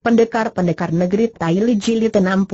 Pendekar-pendekar negeri Taili Jilid 63.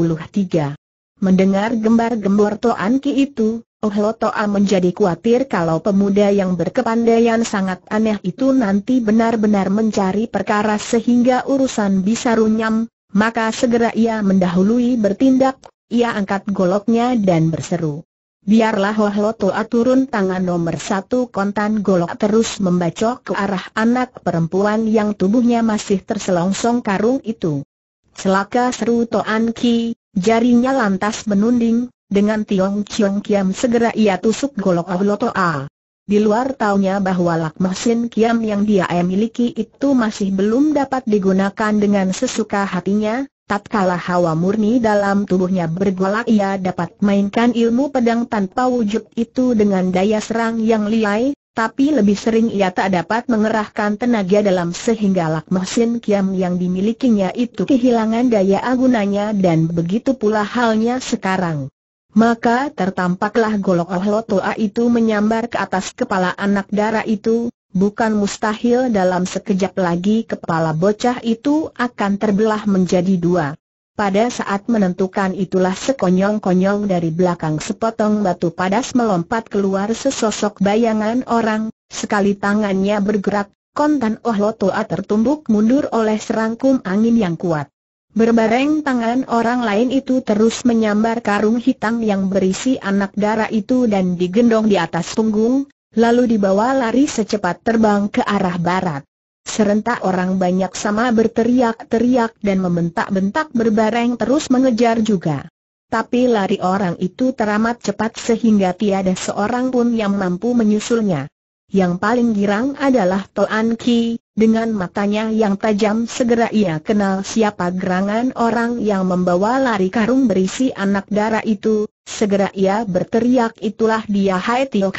Mendengar gembar-gembor Toan Ki itu, Oh Toa menjadi khawatir kalau pemuda yang berkepandaian sangat aneh itu nanti benar-benar mencari perkara sehingga urusan bisa runyam, maka segera ia mendahului bertindak, ia angkat goloknya dan berseru. Biarlah Hohlotoa turun tangan nomor satu kontan golok terus membacok ke arah anak perempuan yang tubuhnya masih terselongsong karung itu. selaka seru Toan Ki, jarinya lantas menunding, dengan Tiong Chiong Kiam segera ia tusuk golok Hohlotoa. Di luar taunya bahwa Lakmosin Kiam yang dia miliki itu masih belum dapat digunakan dengan sesuka hatinya, Tatkala hawa murni dalam tubuhnya bergolak ia dapat mainkan ilmu pedang tanpa wujud itu dengan daya serang yang liai, tapi lebih sering ia tak dapat mengerahkan tenaga dalam sehingga lakmasin kiam yang dimilikinya itu kehilangan daya agunanya dan begitu pula halnya sekarang. Maka tertampaklah golok Ohlotoa itu menyambar ke atas kepala anak darah itu, bukan mustahil dalam sekejap lagi kepala bocah itu akan terbelah menjadi dua. Pada saat menentukan itulah sekonyong-konyong dari belakang sepotong batu padas melompat keluar sesosok bayangan orang, sekali tangannya bergerak, kontan Ohlotoa tertumbuk mundur oleh serangkum angin yang kuat. Berbareng tangan orang lain itu terus menyambar karung hitam yang berisi anak darah itu dan digendong di atas punggung, lalu dibawa lari secepat terbang ke arah barat. Serentak orang banyak sama berteriak-teriak dan membentak-bentak berbareng terus mengejar juga. Tapi lari orang itu teramat cepat sehingga tiada seorang pun yang mampu menyusulnya. Yang paling girang adalah Toan Ki, dengan matanya yang tajam segera ia kenal siapa gerangan orang yang membawa lari karung berisi anak darah itu, segera ia berteriak itulah dia Hai Tiok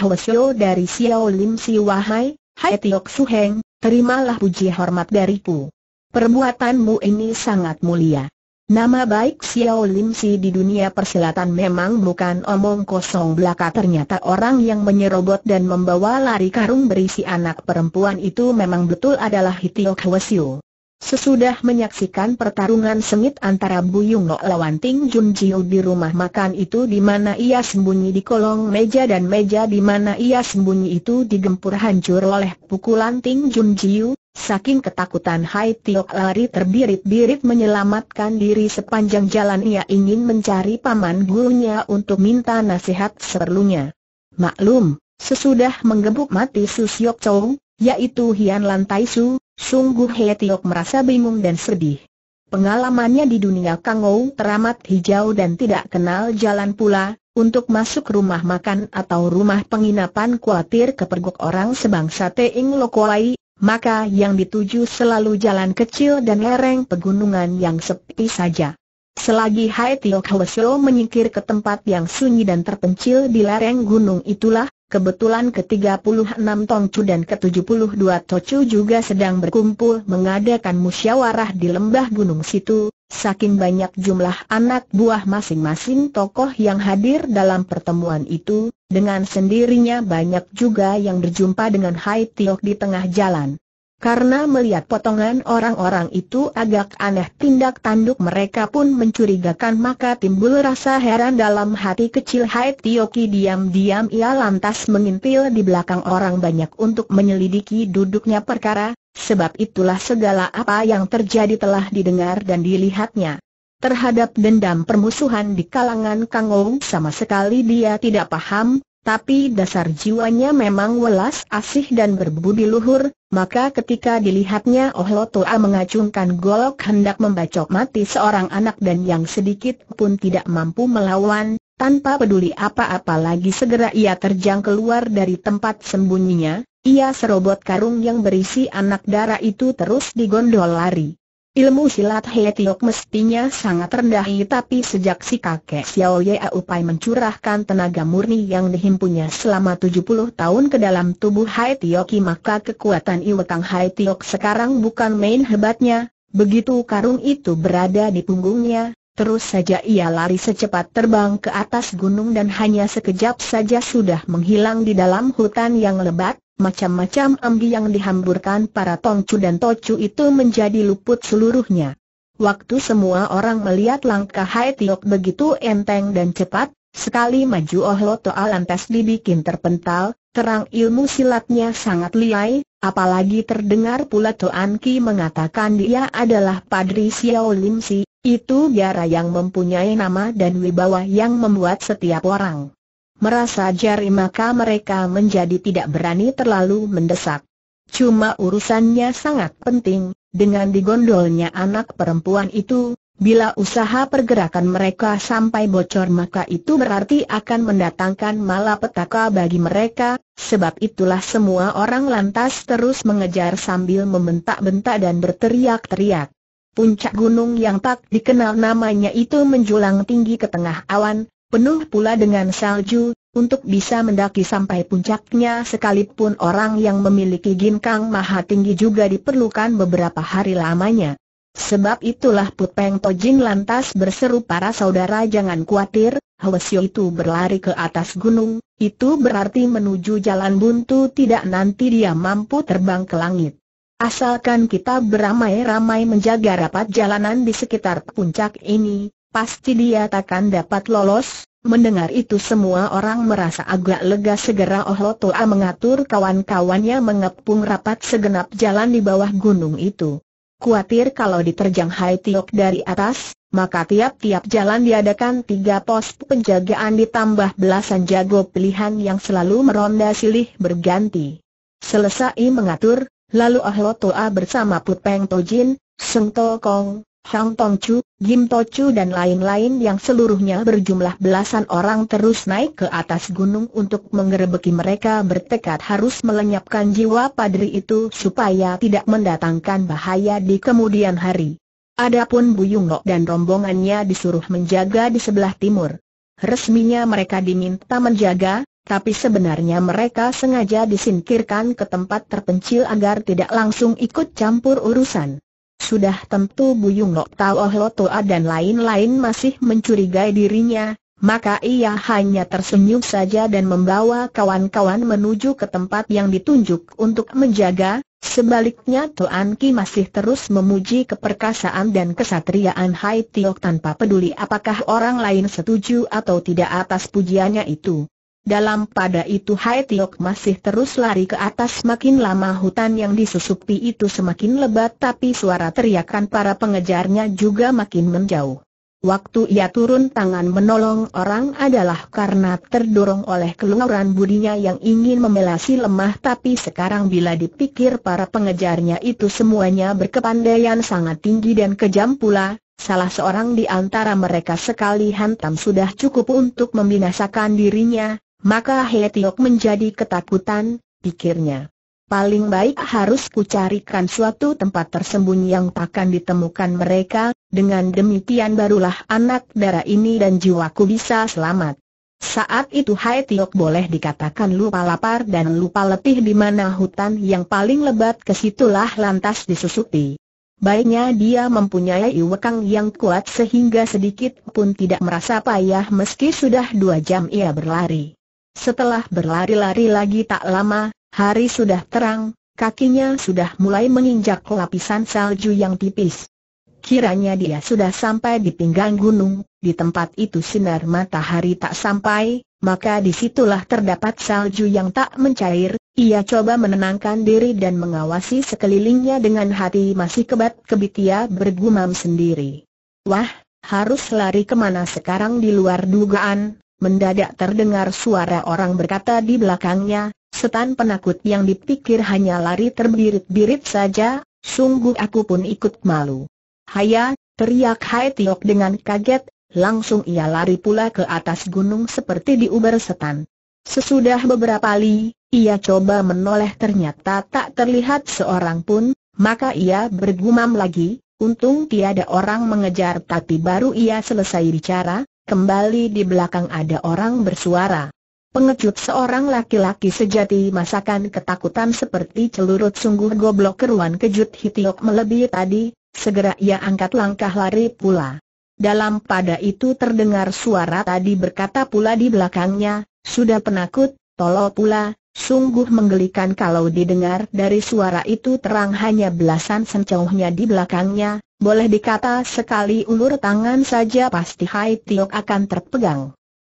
dari Xiao Lim Si Wahai, Hai Tiok Suheng, terimalah puji hormat dariku. Perbuatanmu ini sangat mulia. Nama baik Xiao Lim Si di dunia persilatan memang bukan omong kosong belaka ternyata orang yang menyerobot dan membawa lari karung berisi anak perempuan itu memang betul adalah Hitiok Hwasyu. Sesudah menyaksikan pertarungan sengit antara Buyung Nok lawan Ting Jun Jiu di rumah makan itu di mana ia sembunyi di kolong meja dan meja di mana ia sembunyi itu digempur hancur oleh pukulan Ting Jun Jiu, saking ketakutan Hai Tiok lari terbirit-birit menyelamatkan diri sepanjang jalan ia ingin mencari paman gurunya untuk minta nasihat seperlunya. Maklum, sesudah menggebuk mati Susyok Chow, yaitu Hian Lan Tai Su, sungguh He Tiok merasa bingung dan sedih. Pengalamannya di dunia Ou teramat hijau dan tidak kenal jalan pula, untuk masuk rumah makan atau rumah penginapan khawatir kepergok orang sebangsa Teing Lokolai, maka yang dituju selalu jalan kecil dan lereng pegunungan yang sepi saja. Selagi Hai Tiok Hwesyo menyingkir ke tempat yang sunyi dan terpencil di lereng gunung itulah, Kebetulan ke-36 Tongcu dan ke-72 Tocu juga sedang berkumpul mengadakan musyawarah di lembah gunung situ, saking banyak jumlah anak buah masing-masing tokoh yang hadir dalam pertemuan itu, dengan sendirinya banyak juga yang berjumpa dengan Hai Tiok di tengah jalan. Karena melihat potongan orang-orang itu agak aneh tindak tanduk mereka pun mencurigakan maka timbul rasa heran dalam hati kecil Hai Tioki diam-diam ia lantas mengintil di belakang orang banyak untuk menyelidiki duduknya perkara, sebab itulah segala apa yang terjadi telah didengar dan dilihatnya. Terhadap dendam permusuhan di kalangan Kang sama sekali dia tidak paham, tapi dasar jiwanya memang welas asih dan berbudi luhur, maka ketika dilihatnya Oh Lotoa mengacungkan golok hendak membacok mati seorang anak dan yang sedikit pun tidak mampu melawan, tanpa peduli apa-apa lagi segera ia terjang keluar dari tempat sembunyinya, ia serobot karung yang berisi anak darah itu terus digondol lari. Ilmu silat He mestinya sangat rendah tapi sejak si kakek Xiao Ye Aupai mencurahkan tenaga murni yang dihimpunnya selama 70 tahun ke dalam tubuh He maka kekuatan Iwekang kang Tiok sekarang bukan main hebatnya, begitu karung itu berada di punggungnya, terus saja ia lari secepat terbang ke atas gunung dan hanya sekejap saja sudah menghilang di dalam hutan yang lebat, macam-macam ambi yang dihamburkan para Tongcu dan Tocu itu menjadi luput seluruhnya. Waktu semua orang melihat langkah Hai Tiok begitu enteng dan cepat, sekali maju Oh Lotoa lantas dibikin terpental, terang ilmu silatnya sangat liai, apalagi terdengar pula Toan Ki mengatakan dia adalah Padri Xiao Lim Si, itu biara yang mempunyai nama dan wibawa yang membuat setiap orang merasa jari maka mereka menjadi tidak berani terlalu mendesak. Cuma urusannya sangat penting, dengan digondolnya anak perempuan itu, bila usaha pergerakan mereka sampai bocor maka itu berarti akan mendatangkan malapetaka bagi mereka, sebab itulah semua orang lantas terus mengejar sambil membentak-bentak dan berteriak-teriak. Puncak gunung yang tak dikenal namanya itu menjulang tinggi ke tengah awan, Penuh pula dengan salju, untuk bisa mendaki sampai puncaknya sekalipun orang yang memiliki ginkang maha tinggi juga diperlukan beberapa hari lamanya. Sebab itulah Put Peng Tojin lantas berseru para saudara jangan khawatir, Hwasyo itu berlari ke atas gunung, itu berarti menuju jalan buntu tidak nanti dia mampu terbang ke langit. Asalkan kita beramai-ramai menjaga rapat jalanan di sekitar puncak ini, pasti dia takkan dapat lolos. Mendengar itu semua orang merasa agak lega segera Oh mengatur kawan-kawannya mengepung rapat segenap jalan di bawah gunung itu. Kuatir kalau diterjang Hai Tiok dari atas, maka tiap-tiap jalan diadakan tiga pos penjagaan ditambah belasan jago pilihan yang selalu meronda silih berganti. Selesai mengatur, lalu Oh bersama Put Peng Tojin, Seng To Kong, Shang Tong Chu, Jim To Chu dan lain-lain yang seluruhnya berjumlah belasan orang terus naik ke atas gunung untuk mengerebeki mereka bertekad harus melenyapkan jiwa padri itu supaya tidak mendatangkan bahaya di kemudian hari. Adapun Buyung Lok dan rombongannya disuruh menjaga di sebelah timur. Resminya mereka diminta menjaga, tapi sebenarnya mereka sengaja disingkirkan ke tempat terpencil agar tidak langsung ikut campur urusan. Sudah tentu Buyung Nok Tao Ohlotoa dan lain-lain masih mencurigai dirinya, maka ia hanya tersenyum saja dan membawa kawan-kawan menuju ke tempat yang ditunjuk untuk menjaga, sebaliknya Toan Ki masih terus memuji keperkasaan dan kesatriaan Hai Tiok tanpa peduli apakah orang lain setuju atau tidak atas pujiannya itu. Dalam pada itu Hai Tiok masih terus lari ke atas makin lama hutan yang disusupi itu semakin lebat tapi suara teriakan para pengejarnya juga makin menjauh. Waktu ia turun tangan menolong orang adalah karena terdorong oleh keluaran budinya yang ingin memelasi lemah tapi sekarang bila dipikir para pengejarnya itu semuanya berkepandaian sangat tinggi dan kejam pula, Salah seorang di antara mereka sekali hantam sudah cukup untuk membinasakan dirinya, maka Hetiok menjadi ketakutan, pikirnya. Paling baik harus kucarikan suatu tempat tersembunyi yang takkan ditemukan mereka, dengan demikian barulah anak darah ini dan jiwaku bisa selamat. Saat itu Hai Tiok boleh dikatakan lupa lapar dan lupa letih di mana hutan yang paling lebat ke situlah lantas disusupi. Baiknya dia mempunyai iwekang yang kuat sehingga sedikit pun tidak merasa payah meski sudah dua jam ia berlari. Setelah berlari-lari lagi tak lama, hari sudah terang, kakinya sudah mulai menginjak lapisan salju yang tipis. Kiranya dia sudah sampai di pinggang gunung, di tempat itu sinar matahari tak sampai, maka disitulah terdapat salju yang tak mencair, ia coba menenangkan diri dan mengawasi sekelilingnya dengan hati masih kebat kebitia bergumam sendiri. Wah, harus lari kemana sekarang di luar dugaan, mendadak terdengar suara orang berkata di belakangnya, setan penakut yang dipikir hanya lari terbirit-birit saja, sungguh aku pun ikut malu. Haya, teriak Hai Tiok dengan kaget, langsung ia lari pula ke atas gunung seperti diuber setan. Sesudah beberapa li, ia coba menoleh ternyata tak terlihat seorang pun, maka ia bergumam lagi, untung tiada orang mengejar tapi baru ia selesai bicara, kembali di belakang ada orang bersuara. Pengecut seorang laki-laki sejati masakan ketakutan seperti celurut sungguh goblok keruan kejut Hitiok melebihi tadi, segera ia angkat langkah lari pula. Dalam pada itu terdengar suara tadi berkata pula di belakangnya, sudah penakut, tolol pula, Sungguh menggelikan kalau didengar dari suara itu terang hanya belasan sencauhnya di belakangnya, boleh dikata sekali ulur tangan saja pasti Hai Tiok akan terpegang.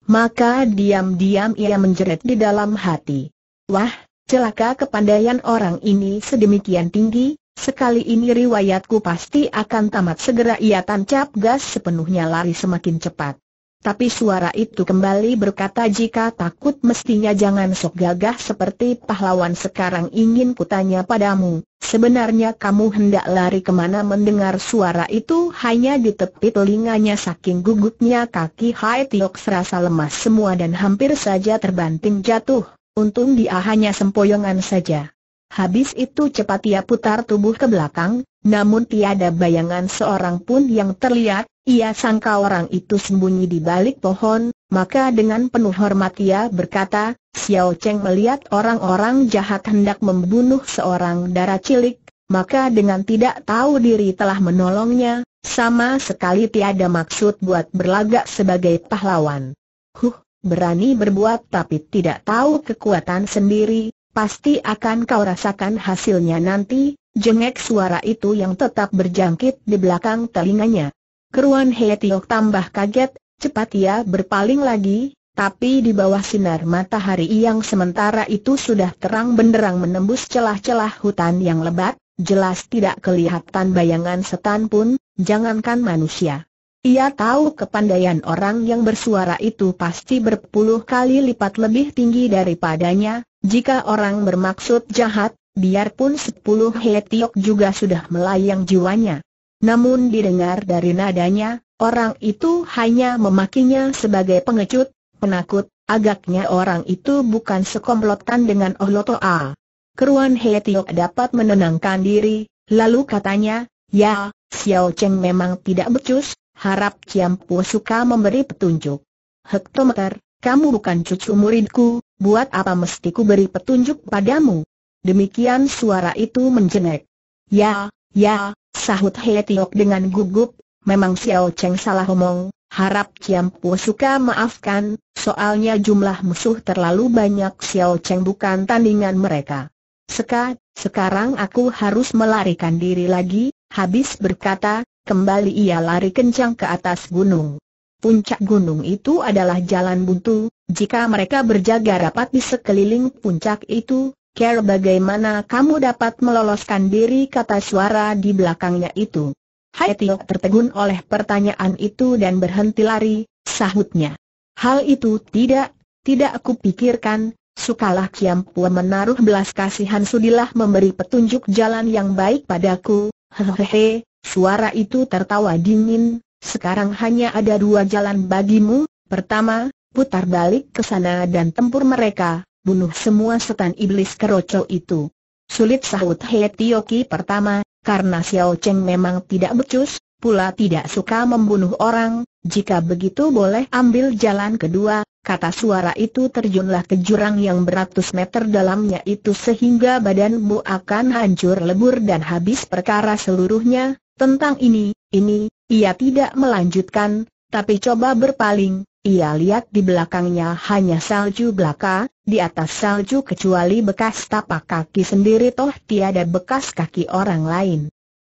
Maka diam-diam ia menjerit di dalam hati. Wah, celaka kepandaian orang ini sedemikian tinggi, Sekali ini riwayatku pasti akan tamat segera ia tancap gas sepenuhnya lari semakin cepat. Tapi suara itu kembali berkata jika takut mestinya jangan sok gagah seperti pahlawan sekarang ingin kutanya padamu, sebenarnya kamu hendak lari kemana mendengar suara itu hanya di tepi telinganya saking gugupnya kaki Hai Tiok serasa lemas semua dan hampir saja terbanting jatuh, untung dia hanya sempoyongan saja. Habis itu cepat ia putar tubuh ke belakang, namun tiada bayangan seorang pun yang terlihat, ia sangka orang itu sembunyi di balik pohon, maka dengan penuh hormat ia berkata, Xiao Cheng melihat orang-orang jahat hendak membunuh seorang darah cilik, maka dengan tidak tahu diri telah menolongnya, sama sekali tiada maksud buat berlagak sebagai pahlawan. Huh, berani berbuat tapi tidak tahu kekuatan sendiri, pasti akan kau rasakan hasilnya nanti, jengek suara itu yang tetap berjangkit di belakang telinganya. Keruan He tambah kaget, cepat ia berpaling lagi, tapi di bawah sinar matahari yang sementara itu sudah terang benderang menembus celah-celah hutan yang lebat, jelas tidak kelihatan bayangan setan pun, jangankan manusia. Ia tahu kepandaian orang yang bersuara itu pasti berpuluh kali lipat lebih tinggi daripadanya, jika orang bermaksud jahat, biarpun sepuluh hetiok juga sudah melayang jiwanya. Namun didengar dari nadanya, orang itu hanya memakinya sebagai pengecut, penakut, agaknya orang itu bukan sekomplotan dengan Oh Lotoa. Keruan He Tiok dapat menenangkan diri, lalu katanya, Ya, Xiao Cheng memang tidak becus, harap Ciampu suka memberi petunjuk. Hektometer, kamu bukan cucu muridku, buat apa mesti ku beri petunjuk padamu? Demikian suara itu menjenguk. Ya, ya, Sahut He Tiok dengan gugup, memang Xiao Cheng salah omong, harap Ciam Pu suka maafkan, soalnya jumlah musuh terlalu banyak Xiao Cheng bukan tandingan mereka. Seka, sekarang aku harus melarikan diri lagi, habis berkata, kembali ia lari kencang ke atas gunung. Puncak gunung itu adalah jalan buntu, jika mereka berjaga rapat di sekeliling puncak itu, Care bagaimana kamu dapat meloloskan diri kata suara di belakangnya itu. Hai Tio tertegun oleh pertanyaan itu dan berhenti lari, sahutnya. Hal itu tidak, tidak aku pikirkan, Sukalah Kiam Pua menaruh belas kasihan sudilah memberi petunjuk jalan yang baik padaku. Hehehe, suara itu tertawa dingin. Sekarang hanya ada dua jalan bagimu. Pertama, putar balik ke sana dan tempur mereka bunuh semua setan iblis keroco itu. Sulit sahut Hetioki Tioki pertama, karena Xiao Cheng memang tidak becus, pula tidak suka membunuh orang, jika begitu boleh ambil jalan kedua, kata suara itu terjunlah ke jurang yang beratus meter dalamnya itu sehingga badanmu akan hancur lebur dan habis perkara seluruhnya, tentang ini, ini, ia tidak melanjutkan, tapi coba berpaling, ia lihat di belakangnya hanya salju belaka, di atas salju kecuali bekas tapak kaki sendiri toh tiada bekas kaki orang lain.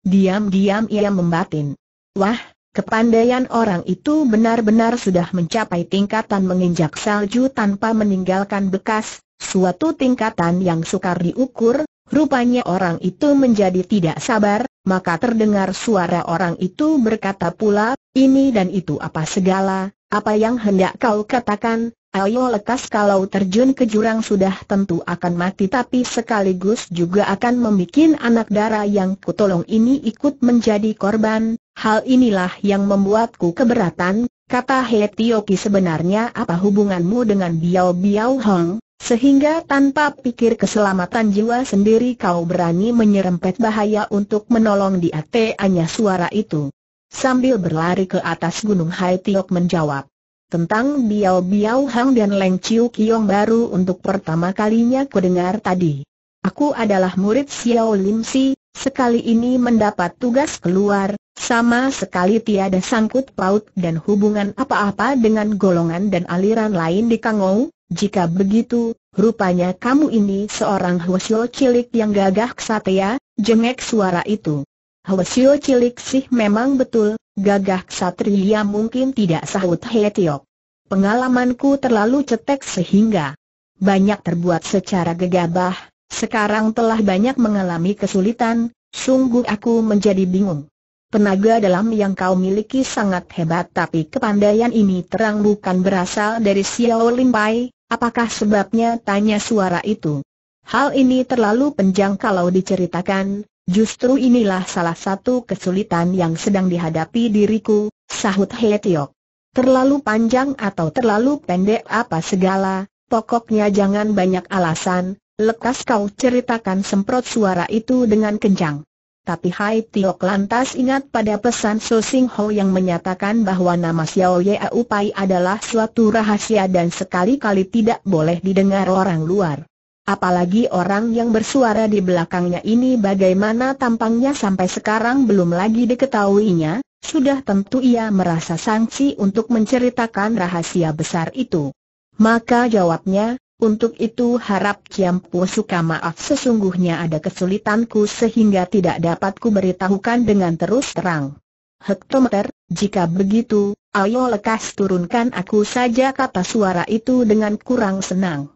Diam-diam ia membatin. Wah, kepandaian orang itu benar-benar sudah mencapai tingkatan menginjak salju tanpa meninggalkan bekas, suatu tingkatan yang sukar diukur, rupanya orang itu menjadi tidak sabar, maka terdengar suara orang itu berkata pula, ini dan itu apa segala, apa yang hendak kau katakan, ayo lekas kalau terjun ke jurang sudah tentu akan mati tapi sekaligus juga akan membuat anak darah yang kutolong ini ikut menjadi korban, hal inilah yang membuatku keberatan, kata He Tioki sebenarnya apa hubunganmu dengan Biao Biao Hong? Sehingga tanpa pikir keselamatan jiwa sendiri kau berani menyerempet bahaya untuk menolong di ATA-nya suara itu Sambil berlari ke atas gunung Hai Tiok menjawab. Tentang Biao Biao Hang dan Leng Chiu Kiong baru untuk pertama kalinya kudengar tadi. Aku adalah murid Xiao Lim Si, sekali ini mendapat tugas keluar, sama sekali tiada sangkut paut dan hubungan apa-apa dengan golongan dan aliran lain di Kangou, jika begitu, rupanya kamu ini seorang xiao cilik yang gagah kesatria, jengek suara itu. Helesio cilik sih memang betul, gagah satria ya mungkin tidak sahut He Pengalamanku terlalu cetek sehingga banyak terbuat secara gegabah, sekarang telah banyak mengalami kesulitan, sungguh aku menjadi bingung. Tenaga dalam yang kau miliki sangat hebat tapi kepandaian ini terang bukan berasal dari Xiao Limpai, apakah sebabnya tanya suara itu. Hal ini terlalu penjang kalau diceritakan, Justru inilah salah satu kesulitan yang sedang dihadapi diriku, sahut He Tiok. Terlalu panjang atau terlalu pendek apa segala, pokoknya jangan banyak alasan, lekas kau ceritakan semprot suara itu dengan kencang. Tapi Hai Tiok lantas ingat pada pesan So Sing Ho yang menyatakan bahwa nama Xiao Ye Upai adalah suatu rahasia dan sekali-kali tidak boleh didengar orang luar. Apalagi orang yang bersuara di belakangnya ini bagaimana tampangnya sampai sekarang belum lagi diketahuinya, sudah tentu ia merasa sanksi untuk menceritakan rahasia besar itu. Maka jawabnya, untuk itu harap Ciampu suka maaf sesungguhnya ada kesulitanku sehingga tidak dapat kuberitahukan dengan terus terang. Hektometer, jika begitu, ayo lekas turunkan aku saja kata suara itu dengan kurang senang.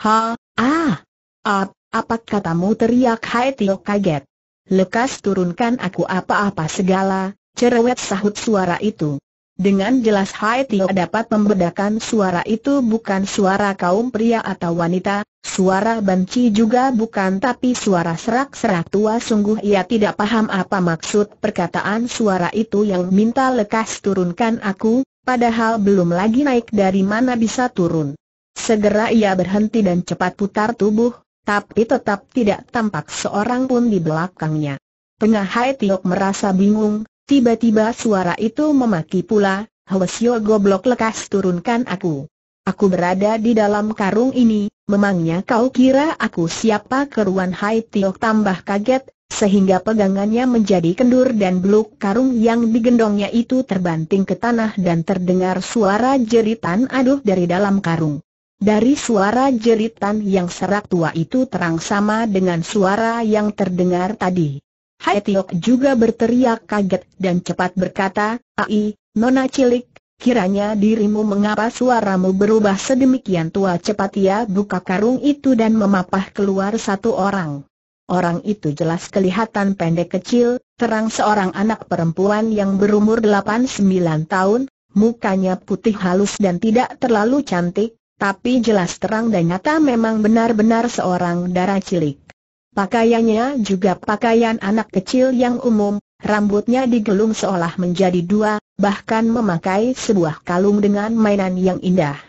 Ha, Ah! Ap, apa katamu teriak Hai Tio kaget. Lekas turunkan aku apa-apa segala, cerewet sahut suara itu. Dengan jelas Hai Tio dapat membedakan suara itu bukan suara kaum pria atau wanita, suara banci juga bukan tapi suara serak-serak tua sungguh ia tidak paham apa maksud perkataan suara itu yang minta lekas turunkan aku, padahal belum lagi naik dari mana bisa turun. Segera ia berhenti dan cepat putar tubuh, tapi tetap tidak tampak seorang pun di belakangnya. Tengah Tiok merasa bingung, tiba-tiba suara itu memaki pula, Hwesyo goblok lekas turunkan aku. Aku berada di dalam karung ini, memangnya kau kira aku siapa keruan Hai Tiok tambah kaget, sehingga pegangannya menjadi kendur dan beluk karung yang digendongnya itu terbanting ke tanah dan terdengar suara jeritan aduh dari dalam karung. Dari suara jeritan yang serak tua itu terang sama dengan suara yang terdengar tadi. Hai Tiok juga berteriak kaget dan cepat berkata, Ai, Nona Cilik, Kiranya dirimu mengapa suaramu berubah sedemikian tua cepat ia buka karung itu dan memapah keluar satu orang. Orang itu jelas kelihatan pendek kecil, terang seorang anak perempuan yang berumur 8-9 tahun, mukanya putih halus dan tidak terlalu cantik, tapi jelas terang dan nyata memang benar-benar seorang darah cilik. Pakaiannya juga pakaian anak kecil yang umum, rambutnya digelung seolah menjadi dua, bahkan memakai sebuah kalung dengan mainan yang indah.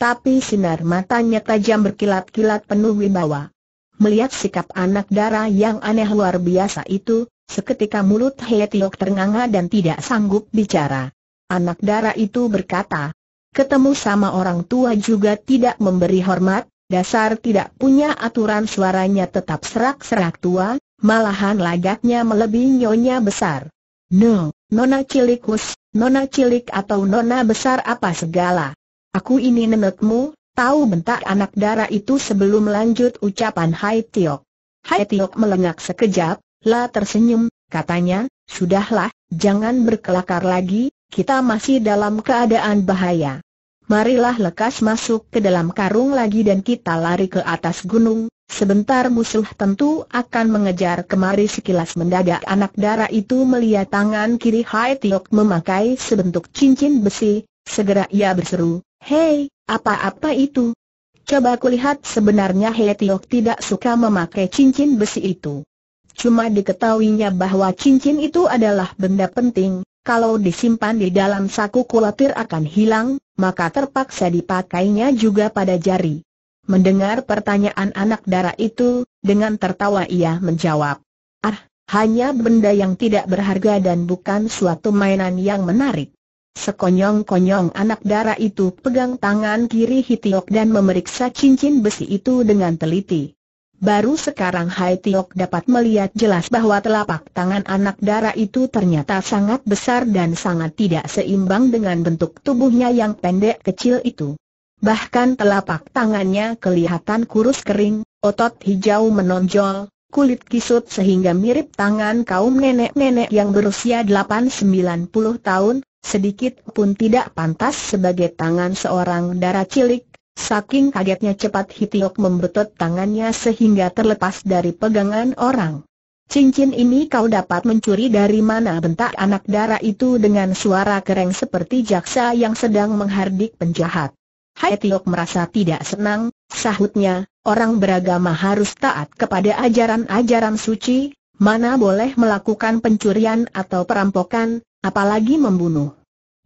Tapi sinar matanya tajam berkilat-kilat penuh wibawa. Melihat sikap anak darah yang aneh luar biasa itu, seketika mulut Tiok ternganga dan tidak sanggup bicara. Anak darah itu berkata, ketemu sama orang tua juga tidak memberi hormat, dasar tidak punya aturan suaranya tetap serak-serak tua, malahan lagaknya melebihi nyonya besar. No, nona cilikus, nona cilik atau nona besar apa segala. Aku ini nenekmu, tahu bentak anak darah itu sebelum lanjut ucapan Hai Tiok. Hai Tiok melengak sekejap, la tersenyum, katanya, sudahlah, jangan berkelakar lagi, kita masih dalam keadaan bahaya marilah lekas masuk ke dalam karung lagi dan kita lari ke atas gunung, sebentar musuh tentu akan mengejar kemari sekilas mendadak anak darah itu melihat tangan kiri Hai Tiok memakai sebentuk cincin besi, segera ia berseru, Hei, apa-apa itu? Coba kulihat sebenarnya Hai Tiok tidak suka memakai cincin besi itu. Cuma diketahuinya bahwa cincin itu adalah benda penting, kalau disimpan di dalam saku kulatir akan hilang, maka terpaksa dipakainya juga pada jari. Mendengar pertanyaan anak dara itu, dengan tertawa ia menjawab, Ah, hanya benda yang tidak berharga dan bukan suatu mainan yang menarik. Sekonyong-konyong anak dara itu pegang tangan kiri Hitiok dan memeriksa cincin besi itu dengan teliti. Baru sekarang Hai Tiok dapat melihat jelas bahwa telapak tangan anak dara itu ternyata sangat besar dan sangat tidak seimbang dengan bentuk tubuhnya yang pendek kecil itu. Bahkan telapak tangannya kelihatan kurus kering, otot hijau menonjol, kulit kisut sehingga mirip tangan kaum nenek-nenek yang berusia 8-90 tahun, sedikit pun tidak pantas sebagai tangan seorang dara cilik, Saking kagetnya cepat Hitiok membetot tangannya sehingga terlepas dari pegangan orang. Cincin ini kau dapat mencuri dari mana bentak anak darah itu dengan suara kereng seperti jaksa yang sedang menghardik penjahat. Hai merasa tidak senang, sahutnya, orang beragama harus taat kepada ajaran-ajaran suci, mana boleh melakukan pencurian atau perampokan, apalagi membunuh.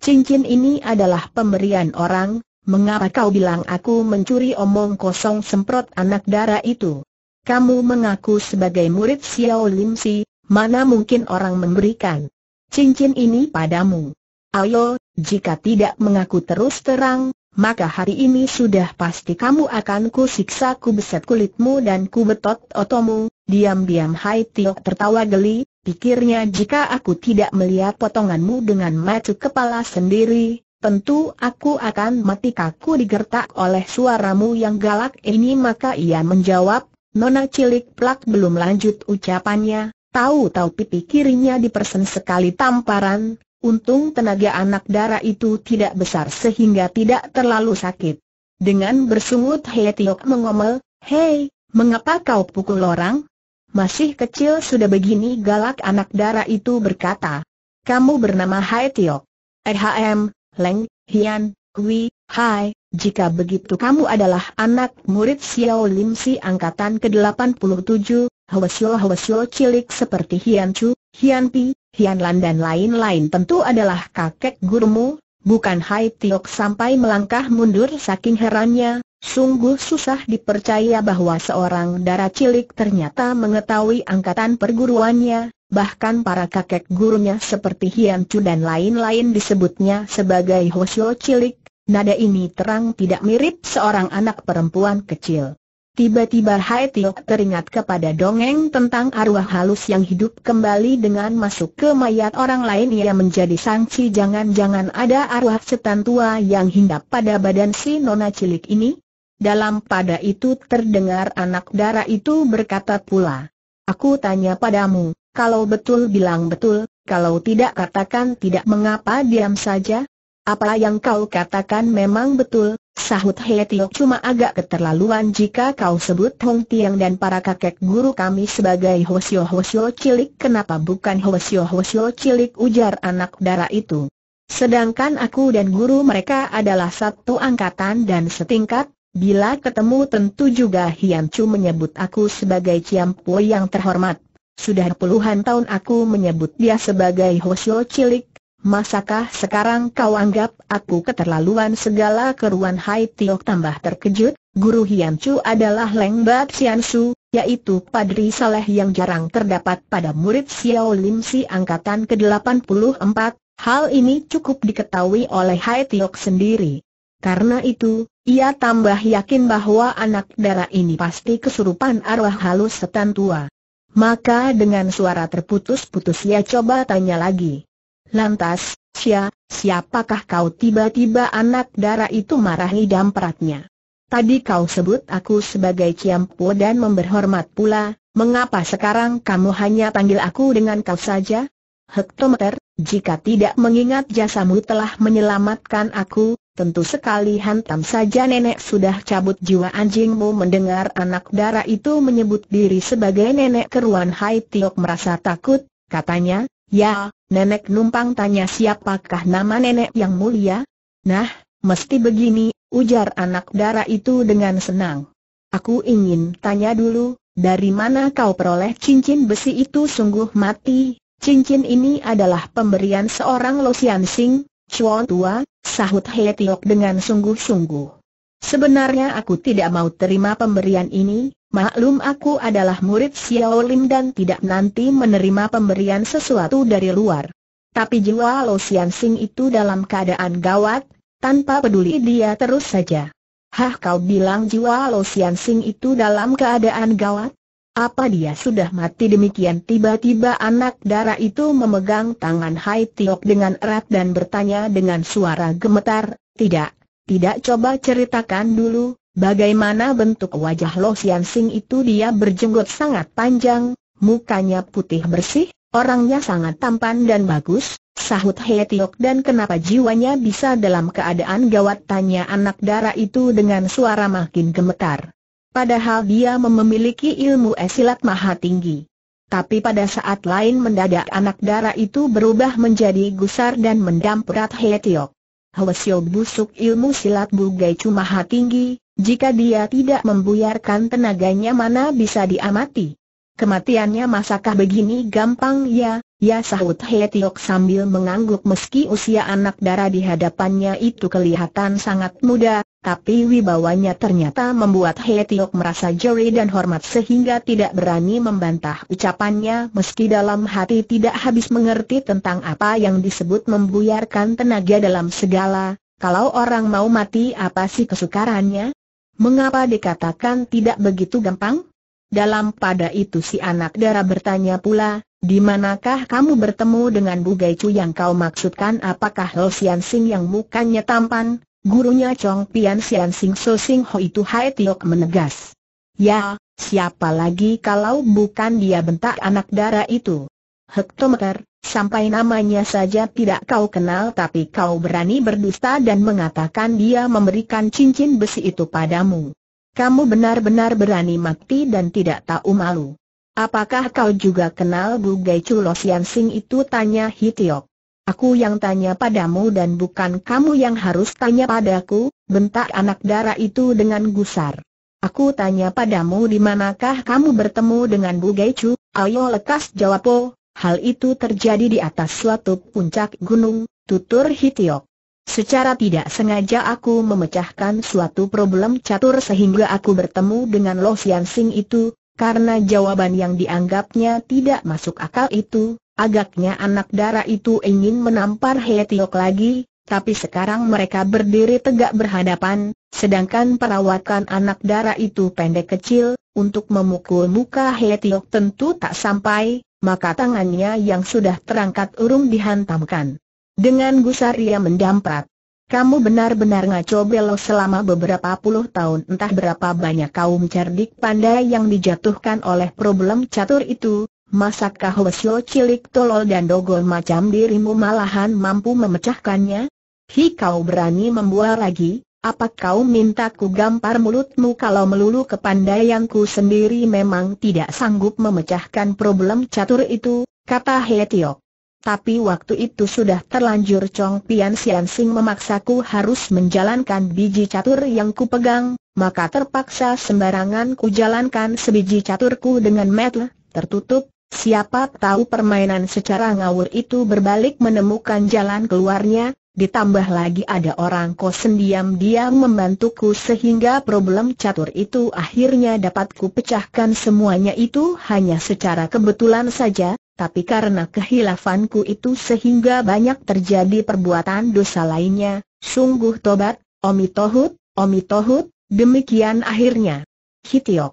Cincin ini adalah pemberian orang, Mengapa kau bilang aku mencuri omong kosong semprot anak dara itu? Kamu mengaku sebagai murid Xiao Lim Si, mana mungkin orang memberikan cincin ini padamu? Ayo, jika tidak mengaku terus terang, maka hari ini sudah pasti kamu akan ku siksa, ku beset kulitmu dan ku betot otomu. Diam-diam Hai Tio tertawa geli, pikirnya jika aku tidak melihat potonganmu dengan mata kepala sendiri, tentu aku akan mati kaku digertak oleh suaramu yang galak ini maka ia menjawab, Nona cilik plak belum lanjut ucapannya, tahu-tahu pipi kirinya dipersen sekali tamparan, untung tenaga anak darah itu tidak besar sehingga tidak terlalu sakit. Dengan bersungut Hei mengomel, Hei, mengapa kau pukul orang? Masih kecil sudah begini galak anak darah itu berkata. Kamu bernama Hai Tiok. Ehm, Leng, Hian, Hui, Hai, jika begitu kamu adalah anak murid Xiao Lim Si angkatan ke-87, Hwasyo-hwasyo cilik seperti Hian Chu, Hian Pi, Hian Lan dan lain-lain tentu adalah kakek gurumu, bukan Hai Tiok sampai melangkah mundur saking herannya, sungguh susah dipercaya bahwa seorang darah cilik ternyata mengetahui angkatan perguruannya, bahkan para kakek gurunya seperti Hian Chu dan lain-lain disebutnya sebagai Hoshio cilik, nada ini terang tidak mirip seorang anak perempuan kecil. Tiba-tiba Hai Tio teringat kepada dongeng tentang arwah halus yang hidup kembali dengan masuk ke mayat orang lain ia menjadi sangsi jangan-jangan ada arwah setan tua yang hinggap pada badan si nona cilik ini? Dalam pada itu terdengar anak dara itu berkata pula. Aku tanya padamu, kalau betul bilang betul, kalau tidak katakan tidak mengapa diam saja. Apa yang kau katakan memang betul, sahut He Tio cuma agak keterlaluan jika kau sebut Hong Tiang dan para kakek guru kami sebagai Hosio Hosio cilik kenapa bukan Hosio Hosio cilik ujar anak darah itu. Sedangkan aku dan guru mereka adalah satu angkatan dan setingkat, bila ketemu tentu juga Hian Chu menyebut aku sebagai Ciam Pui yang terhormat. Sudah puluhan tahun aku menyebut dia sebagai Hoshio cilik, masakah sekarang kau anggap aku keterlaluan segala keruan Hai Tiok tambah terkejut, guru Hian Chu adalah Leng Bat Sian Su, yaitu Padri Saleh yang jarang terdapat pada murid Xiao Lim Si angkatan ke-84, hal ini cukup diketahui oleh Hai Tiok sendiri. Karena itu, ia tambah yakin bahwa anak darah ini pasti kesurupan arwah halus setan tua. Maka dengan suara terputus-putus ia coba tanya lagi. Lantas, Sia, siapakah kau tiba-tiba anak darah itu marah hidam peratnya? Tadi kau sebut aku sebagai ciampu dan memberhormat pula, mengapa sekarang kamu hanya panggil aku dengan kau saja? Hektometer, jika tidak mengingat jasamu telah menyelamatkan aku, Tentu sekali hantam saja nenek sudah cabut jiwa anjingmu mendengar anak dara itu menyebut diri sebagai nenek keruan Hai Tiok merasa takut, katanya, ya, nenek numpang tanya siapakah nama nenek yang mulia? Nah, mesti begini, ujar anak dara itu dengan senang. Aku ingin tanya dulu, dari mana kau peroleh cincin besi itu sungguh mati? Cincin ini adalah pemberian seorang Losian Sing, Chuan Tua, sahut Hei Tiok dengan sungguh-sungguh. Sebenarnya aku tidak mau terima pemberian ini, maklum aku adalah murid Xiao Lim dan tidak nanti menerima pemberian sesuatu dari luar. Tapi jiwa Lo Sian Sing itu dalam keadaan gawat, tanpa peduli dia terus saja. Hah kau bilang jiwa Lo Sian Sing itu dalam keadaan gawat? Apa dia sudah mati demikian tiba-tiba anak dara itu memegang tangan Hai Tiok dengan erat dan bertanya dengan suara gemetar, tidak, tidak coba ceritakan dulu, bagaimana bentuk wajah Lo Sian Sing itu dia berjenggot sangat panjang, mukanya putih bersih, orangnya sangat tampan dan bagus, sahut Hai Tiok dan kenapa jiwanya bisa dalam keadaan gawat tanya anak dara itu dengan suara makin gemetar. Padahal dia memiliki ilmu esilat maha tinggi. Tapi pada saat lain mendadak anak darah itu berubah menjadi gusar dan mendamprat Hetiok. Hwasyo busuk ilmu silat bugai cuma tinggi, jika dia tidak membuyarkan tenaganya mana bisa diamati. Kematiannya masakah begini gampang ya, ya sahut Hetiok sambil mengangguk meski usia anak darah di hadapannya itu kelihatan sangat muda, tapi wibawanya ternyata membuat He Tiok merasa jeri dan hormat sehingga tidak berani membantah ucapannya meski dalam hati tidak habis mengerti tentang apa yang disebut membuyarkan tenaga dalam segala, kalau orang mau mati apa sih kesukarannya? Mengapa dikatakan tidak begitu gampang? Dalam pada itu si anak darah bertanya pula, di manakah kamu bertemu dengan Bugai Chu yang kau maksudkan apakah Lo Sian Sing yang mukanya tampan, Gurunya Chong Pian Sian Sing So Sing Ho itu Hai Tiok menegas. Ya, siapa lagi kalau bukan dia bentak anak darah itu? Hektometer, sampai namanya saja tidak kau kenal tapi kau berani berdusta dan mengatakan dia memberikan cincin besi itu padamu. Kamu benar-benar berani mati dan tidak tahu malu. Apakah kau juga kenal Bu Chulo Sian Sing itu tanya Hitiok. Aku yang tanya padamu dan bukan kamu yang harus tanya padaku, bentak anak darah itu dengan gusar. Aku tanya padamu di manakah kamu bertemu dengan Bu Gecu, ayo lekas jawab oh, hal itu terjadi di atas suatu puncak gunung, tutur Hitiok. Secara tidak sengaja aku memecahkan suatu problem catur sehingga aku bertemu dengan Lo Sian Sing itu, karena jawaban yang dianggapnya tidak masuk akal itu, Agaknya anak darah itu ingin menampar Hetiok lagi, tapi sekarang mereka berdiri tegak berhadapan, sedangkan perawakan anak darah itu pendek kecil, untuk memukul muka Hetiok tentu tak sampai, maka tangannya yang sudah terangkat urung dihantamkan. Dengan gusar ia mendamprat. Kamu benar-benar ngaco belo selama beberapa puluh tahun entah berapa banyak kaum cerdik pandai yang dijatuhkan oleh problem catur itu, Masakkah Lesio cilik tolol dan dogol macam dirimu malahan mampu memecahkannya? Hi kau berani membuat lagi, apa kau minta ku gampar mulutmu kalau melulu kepandaianku sendiri memang tidak sanggup memecahkan problem catur itu, kata He Tiok. Tapi waktu itu sudah terlanjur Chong Pian Sian Sing memaksaku harus menjalankan biji catur yang kupegang, maka terpaksa sembarangan ku jalankan sebiji caturku dengan metel, tertutup, Siapa tahu permainan secara ngawur itu berbalik menemukan jalan keluarnya, ditambah lagi ada orang kos diam-diam membantuku sehingga problem catur itu akhirnya dapat kupecahkan semuanya itu hanya secara kebetulan saja, tapi karena kehilafanku itu sehingga banyak terjadi perbuatan dosa lainnya, sungguh tobat, Omi Tohut, Omi Tohut, demikian akhirnya. Hitiok.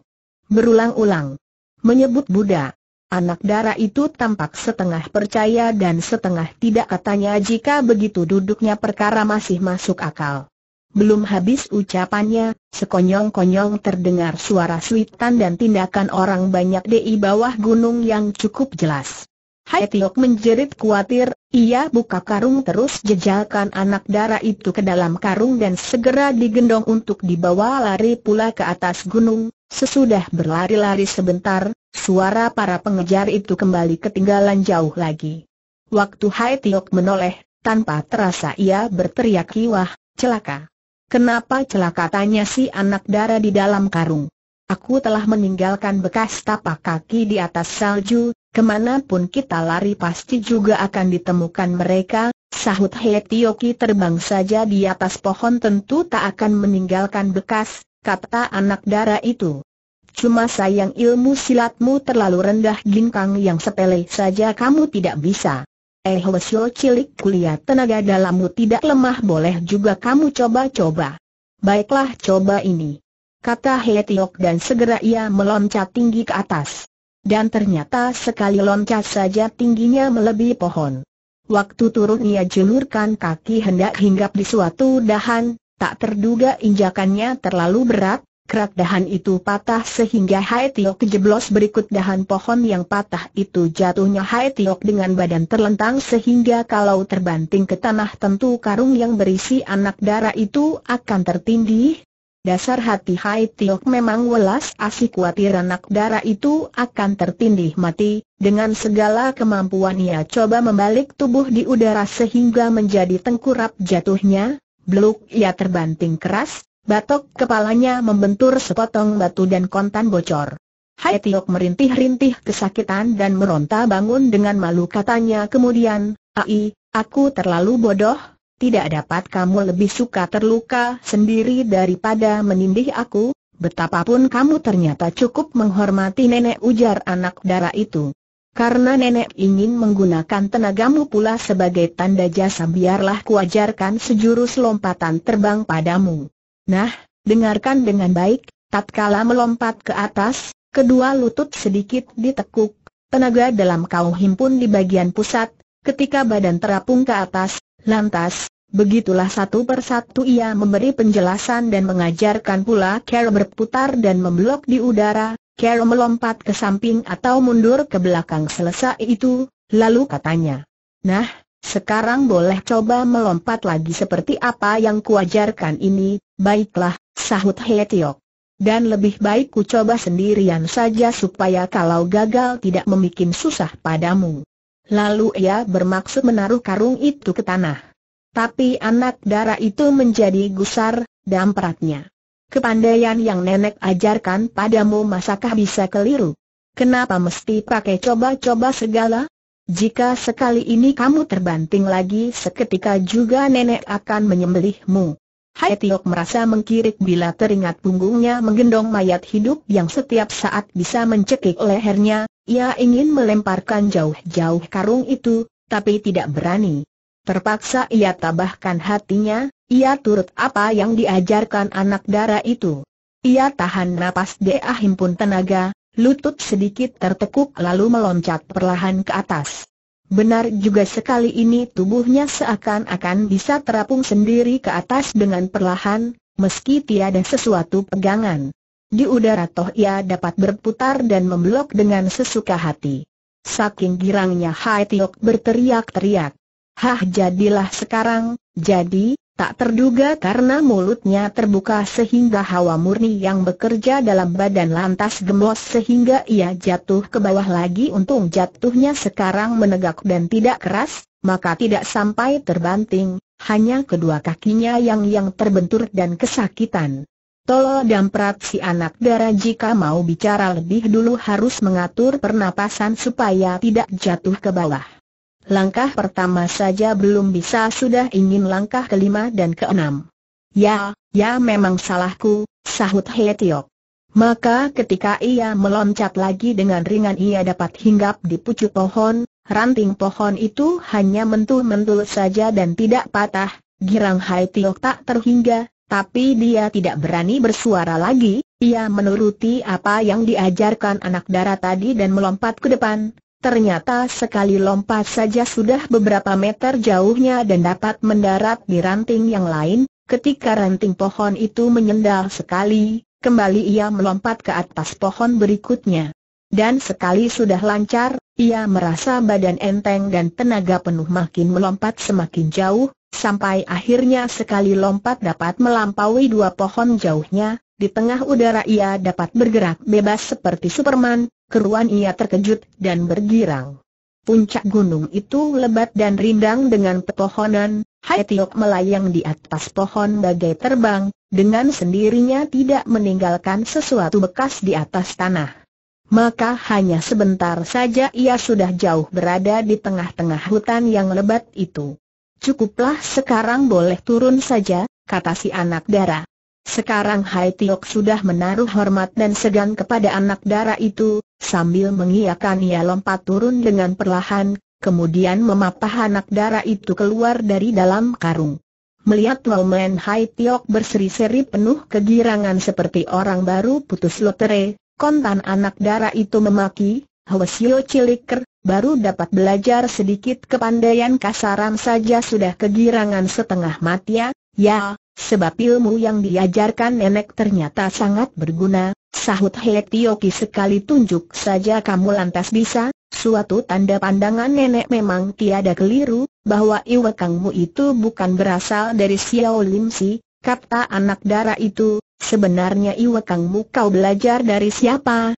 Berulang-ulang. Menyebut Buddha Anak darah itu tampak setengah percaya dan setengah tidak katanya jika begitu duduknya perkara masih masuk akal. Belum habis ucapannya, sekonyong-konyong terdengar suara suitan dan tindakan orang banyak di bawah gunung yang cukup jelas. Hai Tiok menjerit khawatir, ia buka karung terus jejalkan anak darah itu ke dalam karung dan segera digendong untuk dibawa lari pula ke atas gunung, sesudah berlari-lari sebentar, Suara para pengejar itu kembali ketinggalan jauh lagi. Waktu Hai Tiok menoleh, tanpa terasa ia berteriak kiwah, celaka. Kenapa celaka tanya si anak dara di dalam karung. Aku telah meninggalkan bekas tapak kaki di atas salju, kemanapun kita lari pasti juga akan ditemukan mereka, sahut Hai Tioki terbang saja di atas pohon tentu tak akan meninggalkan bekas, kata anak dara itu. Cuma sayang ilmu silatmu terlalu rendah ginkang yang sepele saja kamu tidak bisa. Eh Hwasyo cilik kuliah tenaga dalammu tidak lemah boleh juga kamu coba-coba. Baiklah coba ini. Kata Hetiok dan segera ia meloncat tinggi ke atas. Dan ternyata sekali loncat saja tingginya melebihi pohon. Waktu turun ia julurkan kaki hendak hinggap di suatu dahan, tak terduga injakannya terlalu berat, Kerak dahan itu patah sehingga Hai Tiok kejeblos berikut dahan pohon yang patah itu jatuhnya Hai Tiok dengan badan terlentang sehingga kalau terbanting ke tanah tentu karung yang berisi anak darah itu akan tertindih. Dasar hati Hai Tiok memang welas asih khawatir anak darah itu akan tertindih mati, dengan segala kemampuan ia coba membalik tubuh di udara sehingga menjadi tengkurap jatuhnya, beluk ia terbanting keras, Batok kepalanya membentur sepotong batu dan kontan bocor. Hai Tiok merintih-rintih kesakitan dan meronta bangun dengan malu katanya kemudian, Ai, aku terlalu bodoh, tidak dapat kamu lebih suka terluka sendiri daripada menindih aku, betapapun kamu ternyata cukup menghormati nenek ujar anak darah itu. Karena nenek ingin menggunakan tenagamu pula sebagai tanda jasa biarlah kuajarkan sejurus lompatan terbang padamu. Nah, dengarkan dengan baik, tatkala melompat ke atas, kedua lutut sedikit ditekuk, tenaga dalam kau himpun di bagian pusat, ketika badan terapung ke atas, lantas, begitulah satu persatu ia memberi penjelasan dan mengajarkan pula Carol berputar dan memblok di udara, Carol melompat ke samping atau mundur ke belakang selesai itu, lalu katanya, Nah, sekarang boleh coba melompat lagi seperti apa yang kuajarkan ini, baiklah, sahut Hetiok. Dan lebih baik ku coba sendirian saja supaya kalau gagal tidak memikin susah padamu. Lalu ia bermaksud menaruh karung itu ke tanah. Tapi anak dara itu menjadi gusar, dan dampratnya. Kepandaian yang nenek ajarkan padamu masakah bisa keliru? Kenapa mesti pakai coba-coba segala? Jika sekali ini kamu terbanting lagi seketika juga nenek akan menyembelihmu. Hai Tiok merasa mengkirik bila teringat punggungnya menggendong mayat hidup yang setiap saat bisa mencekik lehernya, ia ingin melemparkan jauh-jauh karung itu, tapi tidak berani. Terpaksa ia tabahkan hatinya, ia turut apa yang diajarkan anak dara itu. Ia tahan napas dia himpun tenaga, lutut sedikit tertekuk lalu meloncat perlahan ke atas. Benar juga sekali ini tubuhnya seakan-akan bisa terapung sendiri ke atas dengan perlahan, meski tiada sesuatu pegangan. Di udara toh ia dapat berputar dan memblok dengan sesuka hati. Saking girangnya Hai Tiok berteriak-teriak. Hah jadilah sekarang, jadi, Tak terduga karena mulutnya terbuka sehingga hawa murni yang bekerja dalam badan lantas gemos sehingga ia jatuh ke bawah lagi untung jatuhnya sekarang menegak dan tidak keras, maka tidak sampai terbanting, hanya kedua kakinya yang yang terbentur dan kesakitan. Tolo damprat si anak darah jika mau bicara lebih dulu harus mengatur pernapasan supaya tidak jatuh ke bawah. Langkah pertama saja belum bisa sudah ingin langkah kelima dan keenam. Ya, ya memang salahku, sahut Tiok. Maka ketika ia meloncat lagi dengan ringan ia dapat hinggap di pucuk pohon, ranting pohon itu hanya mentul-mentul saja dan tidak patah, girang Tiok tak terhingga, tapi dia tidak berani bersuara lagi, ia menuruti apa yang diajarkan anak darah tadi dan melompat ke depan, Ternyata sekali lompat saja sudah beberapa meter jauhnya dan dapat mendarat di ranting yang lain, ketika ranting pohon itu menyendal sekali, kembali ia melompat ke atas pohon berikutnya. Dan sekali sudah lancar, ia merasa badan enteng dan tenaga penuh makin melompat semakin jauh, sampai akhirnya sekali lompat dapat melampaui dua pohon jauhnya, di tengah udara ia dapat bergerak bebas seperti Superman, keruan ia terkejut dan bergirang. Puncak gunung itu lebat dan rindang dengan pepohonan, Hai Tiok melayang di atas pohon bagai terbang, dengan sendirinya tidak meninggalkan sesuatu bekas di atas tanah. Maka hanya sebentar saja ia sudah jauh berada di tengah-tengah hutan yang lebat itu. Cukuplah sekarang boleh turun saja, kata si anak dara. Sekarang Hai Tiok sudah menaruh hormat dan segan kepada anak dara itu, sambil mengiakan ia lompat turun dengan perlahan, kemudian memapah anak dara itu keluar dari dalam karung. Melihat Lomen Hai Tiok berseri-seri penuh kegirangan seperti orang baru putus lotere, kontan anak dara itu memaki, Hwasyo Ciliker, baru dapat belajar sedikit kepandaian kasaran saja sudah kegirangan setengah mati ya, ya, sebab ilmu yang diajarkan nenek ternyata sangat berguna, sahut He Tioki sekali tunjuk saja kamu lantas bisa, Suatu tanda pandangan nenek memang tiada keliru, bahwa iwakangmu itu bukan berasal dari Xiao Lim Si, kata anak darah itu, sebenarnya iwakangmu kau belajar dari siapa,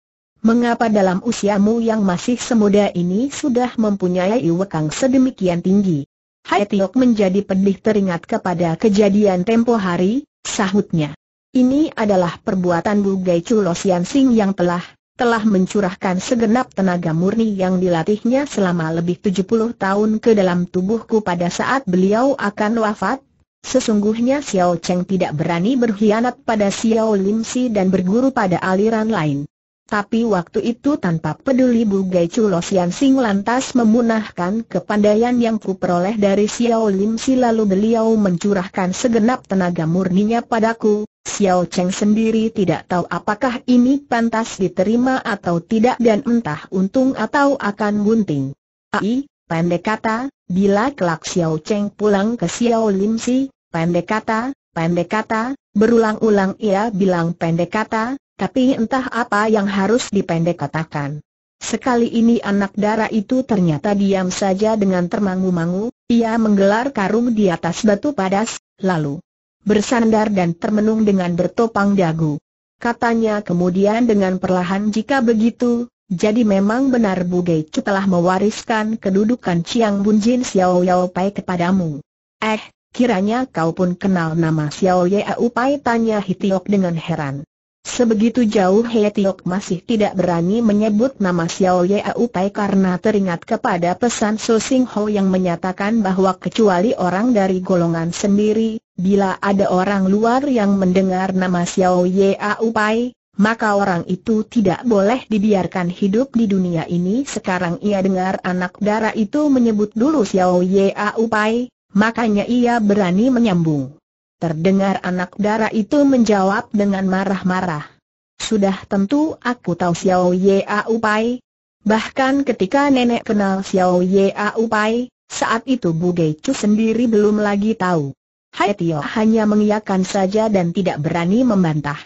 Mengapa dalam usiamu yang masih semuda ini sudah mempunyai iwekang sedemikian tinggi? Hai Tiok menjadi pedih teringat kepada kejadian tempo hari, sahutnya. Ini adalah perbuatan Bugai Culosian Sing yang telah, telah mencurahkan segenap tenaga murni yang dilatihnya selama lebih 70 tahun ke dalam tubuhku pada saat beliau akan wafat, Sesungguhnya Xiao Cheng tidak berani berkhianat pada Xiao Lim Si dan berguru pada aliran lain. Tapi waktu itu tanpa peduli Bugai Lo Sian Sing lantas memunahkan kepandaian yang kuperoleh dari Xiao Lim Si lalu beliau mencurahkan segenap tenaga murninya padaku. Xiao Cheng sendiri tidak tahu apakah ini pantas diterima atau tidak dan entah untung atau akan bunting. Ai, pendek kata, bila kelak Xiao Cheng pulang ke Xiao Lim Si, pendek kata, pendek kata, berulang-ulang ia bilang pendek kata, tapi entah apa yang harus dipendek katakan. Sekali ini anak darah itu ternyata diam saja dengan termangu-mangu, ia menggelar karung di atas batu padas, lalu bersandar dan termenung dengan bertopang dagu. Katanya kemudian dengan perlahan jika begitu, jadi memang benar Bu Gecu telah mewariskan kedudukan Chiang Bun Jin Xiao Yao Pai kepadamu. Eh, kiranya kau pun kenal nama Xiao Yao Pai tanya Hitiok dengan heran. Sebegitu jauh He Tiok masih tidak berani menyebut nama Xiao Yau Pai karena teringat kepada pesan So Sing Ho yang menyatakan bahwa kecuali orang dari golongan sendiri, bila ada orang luar yang mendengar nama Xiao Yau Pai, maka orang itu tidak boleh dibiarkan hidup di dunia ini. Sekarang ia dengar anak darah itu menyebut dulu Xiao Yau Pai, makanya ia berani menyambung. Terdengar anak dara itu menjawab dengan marah-marah. Sudah tentu aku tahu Xiao Ye Aupai. Bahkan ketika nenek kenal Xiao Ye Aupai, saat itu Bu Chu sendiri belum lagi tahu. Hai Tio hanya mengiyakan saja dan tidak berani membantah.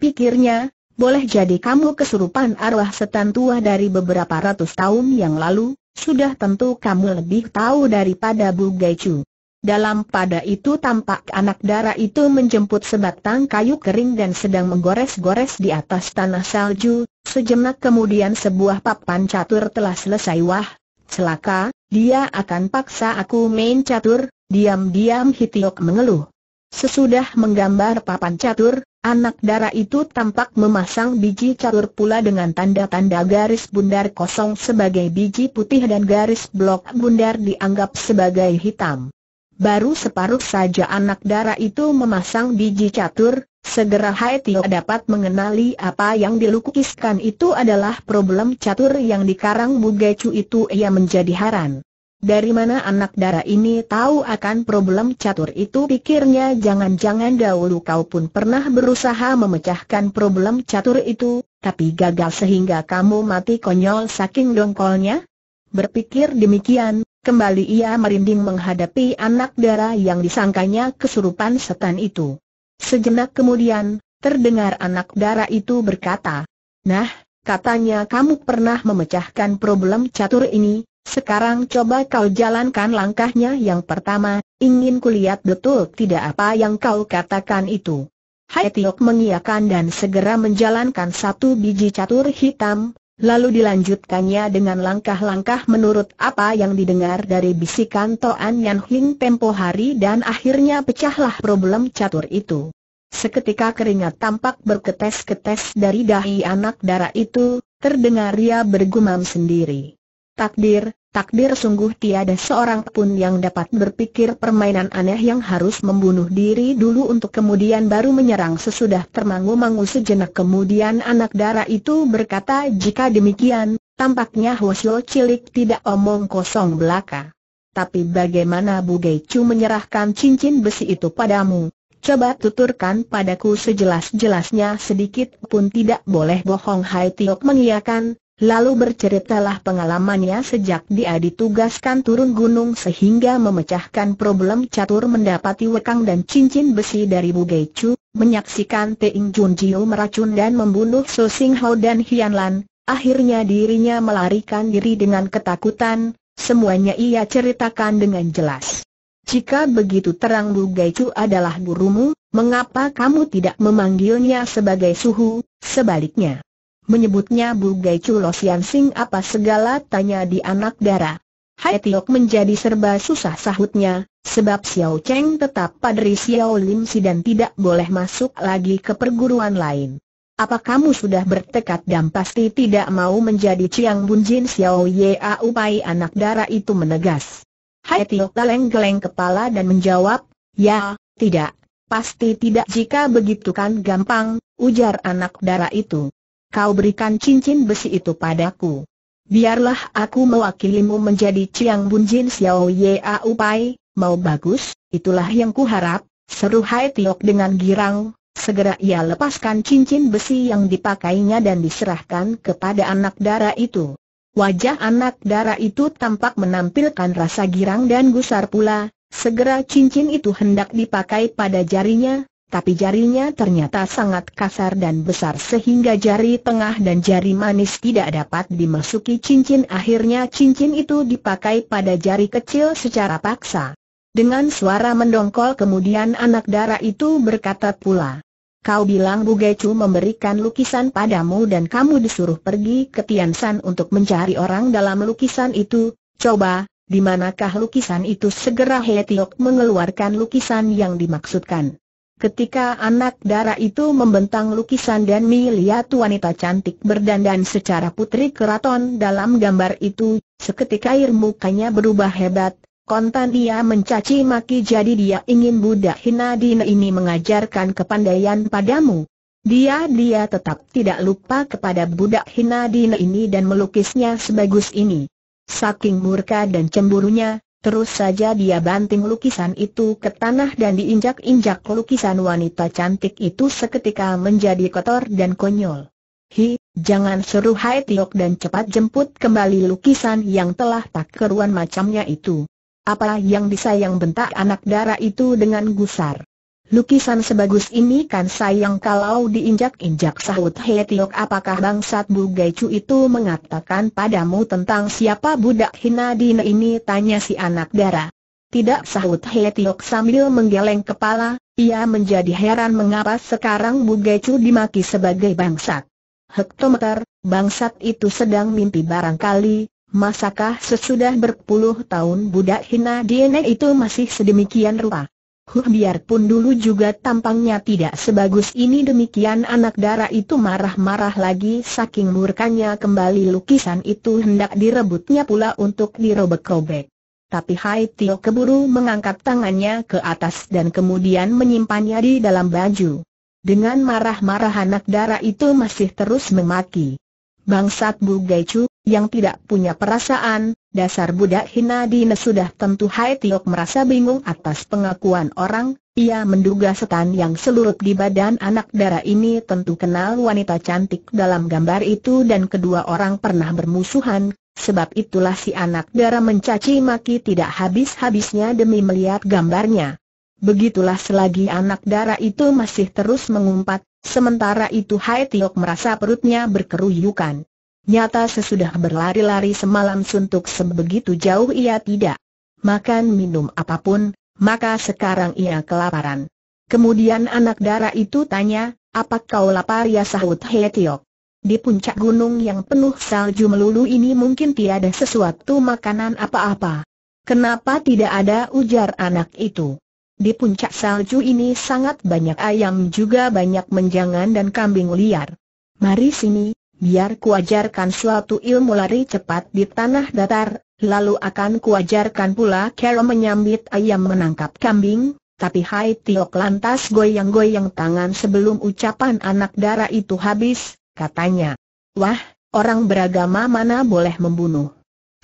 Pikirnya, boleh jadi kamu kesurupan arwah setan tua dari beberapa ratus tahun yang lalu, sudah tentu kamu lebih tahu daripada Bu Chu. Dalam pada itu tampak anak dara itu menjemput sebatang kayu kering dan sedang menggores-gores di atas tanah salju, sejenak kemudian sebuah papan catur telah selesai wah, celaka, dia akan paksa aku main catur, diam-diam Hitiok mengeluh. Sesudah menggambar papan catur, anak dara itu tampak memasang biji catur pula dengan tanda-tanda garis bundar kosong sebagai biji putih dan garis blok bundar dianggap sebagai hitam. Baru separuh saja anak dara itu memasang biji catur, segera Hai Tio dapat mengenali apa yang dilukiskan itu adalah problem catur yang dikarang Bugecu itu ia menjadi haran. Dari mana anak dara ini tahu akan problem catur itu pikirnya jangan-jangan dahulu kau pun pernah berusaha memecahkan problem catur itu, tapi gagal sehingga kamu mati konyol saking dongkolnya? Berpikir demikian, Kembali ia merinding menghadapi anak dara yang disangkanya kesurupan setan itu. Sejenak kemudian, terdengar anak dara itu berkata, Nah, katanya kamu pernah memecahkan problem catur ini, sekarang coba kau jalankan langkahnya yang pertama, ingin kulihat betul tidak apa yang kau katakan itu. Hai Tiok mengiakan dan segera menjalankan satu biji catur hitam, Lalu dilanjutkannya dengan langkah-langkah menurut apa yang didengar dari bisikan Toan Yan Hing tempo hari dan akhirnya pecahlah problem catur itu. Seketika keringat tampak berketes-ketes dari dahi anak darah itu, terdengar ia bergumam sendiri. Takdir, Takdir sungguh tiada seorang pun yang dapat berpikir permainan aneh yang harus membunuh diri dulu untuk kemudian baru menyerang sesudah termangu-mangu sejenak kemudian anak dara itu berkata jika demikian, tampaknya Hwasyo cilik tidak omong kosong belaka. Tapi bagaimana Bu Geicu menyerahkan cincin besi itu padamu? Coba tuturkan padaku sejelas-jelasnya sedikit pun tidak boleh bohong Hai Tiok mengiakan, Lalu berceritalah pengalamannya sejak dia ditugaskan turun gunung sehingga memecahkan problem catur mendapati wekang dan cincin besi dari Bugai Chu, menyaksikan Teing Jun Jiu meracun dan membunuh So Sing Ho dan Hian Lan, akhirnya dirinya melarikan diri dengan ketakutan, semuanya ia ceritakan dengan jelas. Jika begitu terang Bugai Chu adalah gurumu, mengapa kamu tidak memanggilnya sebagai suhu, sebaliknya? menyebutnya Bu Bugai Chulo Sian Sing apa segala tanya di anak darah. Hai Tiok menjadi serba susah sahutnya, sebab Xiao Cheng tetap padri Xiao Lim Si dan tidak boleh masuk lagi ke perguruan lain. Apa kamu sudah bertekad dan pasti tidak mau menjadi Chiang Bunjin Xiao A Upai anak darah itu menegas. Hai Tiok geleng-geleng kepala dan menjawab, ya, tidak, pasti tidak jika begitu kan gampang, ujar anak darah itu kau berikan cincin besi itu padaku. Biarlah aku mewakilimu menjadi Chiang Bunjin Xiao Ye Au Pai, mau bagus, itulah yang kuharap, seru Hai Tiok dengan girang, Segera ia lepaskan cincin besi yang dipakainya dan diserahkan kepada anak dara itu. Wajah anak dara itu tampak menampilkan rasa girang dan gusar pula, segera cincin itu hendak dipakai pada jarinya, tapi jarinya ternyata sangat kasar dan besar sehingga jari tengah dan jari manis tidak dapat dimasuki cincin. Akhirnya cincin itu dipakai pada jari kecil secara paksa. Dengan suara mendongkol kemudian anak darah itu berkata pula. Kau bilang Bu Gecu memberikan lukisan padamu dan kamu disuruh pergi ke Tiansan untuk mencari orang dalam lukisan itu. Coba, di manakah lukisan itu? Segera Hetiok mengeluarkan lukisan yang dimaksudkan. Ketika anak dara itu membentang lukisan dan melihat wanita cantik berdandan secara putri keraton dalam gambar itu, seketika air mukanya berubah hebat, kontan dia mencaci maki jadi dia ingin budak hina Dina ini mengajarkan kepandaian padamu. Dia-dia tetap tidak lupa kepada budak hina Dina ini dan melukisnya sebagus ini. Saking murka dan cemburunya, Terus saja dia banting lukisan itu ke tanah dan diinjak-injak lukisan wanita cantik itu seketika menjadi kotor dan konyol. Hi, jangan suruh Hai Tiok dan cepat jemput kembali lukisan yang telah tak keruan macamnya itu. Apa yang disayang bentak anak darah itu dengan gusar. Lukisan sebagus ini kan sayang kalau diinjak-injak sahut He Tiok apakah bangsat Bu Chu itu mengatakan padamu tentang siapa budak hina dina ini tanya si anak dara. Tidak sahut He Tiok sambil menggeleng kepala, ia menjadi heran mengapa sekarang Bu Chu dimaki sebagai bangsat. Hektometer, bangsat itu sedang mimpi barangkali, masakah sesudah berpuluh tahun budak hina dina itu masih sedemikian rupa? Huh biarpun dulu juga tampangnya tidak sebagus ini demikian anak darah itu marah-marah lagi saking murkanya kembali lukisan itu hendak direbutnya pula untuk dirobek-robek. Tapi Hai Tio keburu mengangkat tangannya ke atas dan kemudian menyimpannya di dalam baju. Dengan marah-marah anak darah itu masih terus memaki. Bangsat Bu Chu, yang tidak punya perasaan, dasar budak hina di sudah tentu Hai Tiok merasa bingung atas pengakuan orang, ia menduga setan yang seluruh di badan anak darah ini tentu kenal wanita cantik dalam gambar itu dan kedua orang pernah bermusuhan, sebab itulah si anak darah mencaci maki tidak habis-habisnya demi melihat gambarnya. Begitulah selagi anak darah itu masih terus mengumpat, sementara itu Hai Tiok merasa perutnya berkeruyukan. Nyata sesudah berlari-lari semalam suntuk sebegitu jauh ia tidak makan minum apapun, maka sekarang ia kelaparan. Kemudian anak dara itu tanya, apa kau lapar ya sahut Hetiok? Di puncak gunung yang penuh salju melulu ini mungkin tiada sesuatu makanan apa-apa. Kenapa tidak ada ujar anak itu? Di puncak salju ini sangat banyak ayam juga banyak menjangan dan kambing liar. Mari sini, Biar kuajarkan suatu ilmu lari cepat di tanah datar, lalu akan kuajarkan pula cara menyambit ayam menangkap kambing, tapi Hai Tiok lantas goyang-goyang tangan sebelum ucapan anak darah itu habis, katanya. Wah, orang beragama mana boleh membunuh.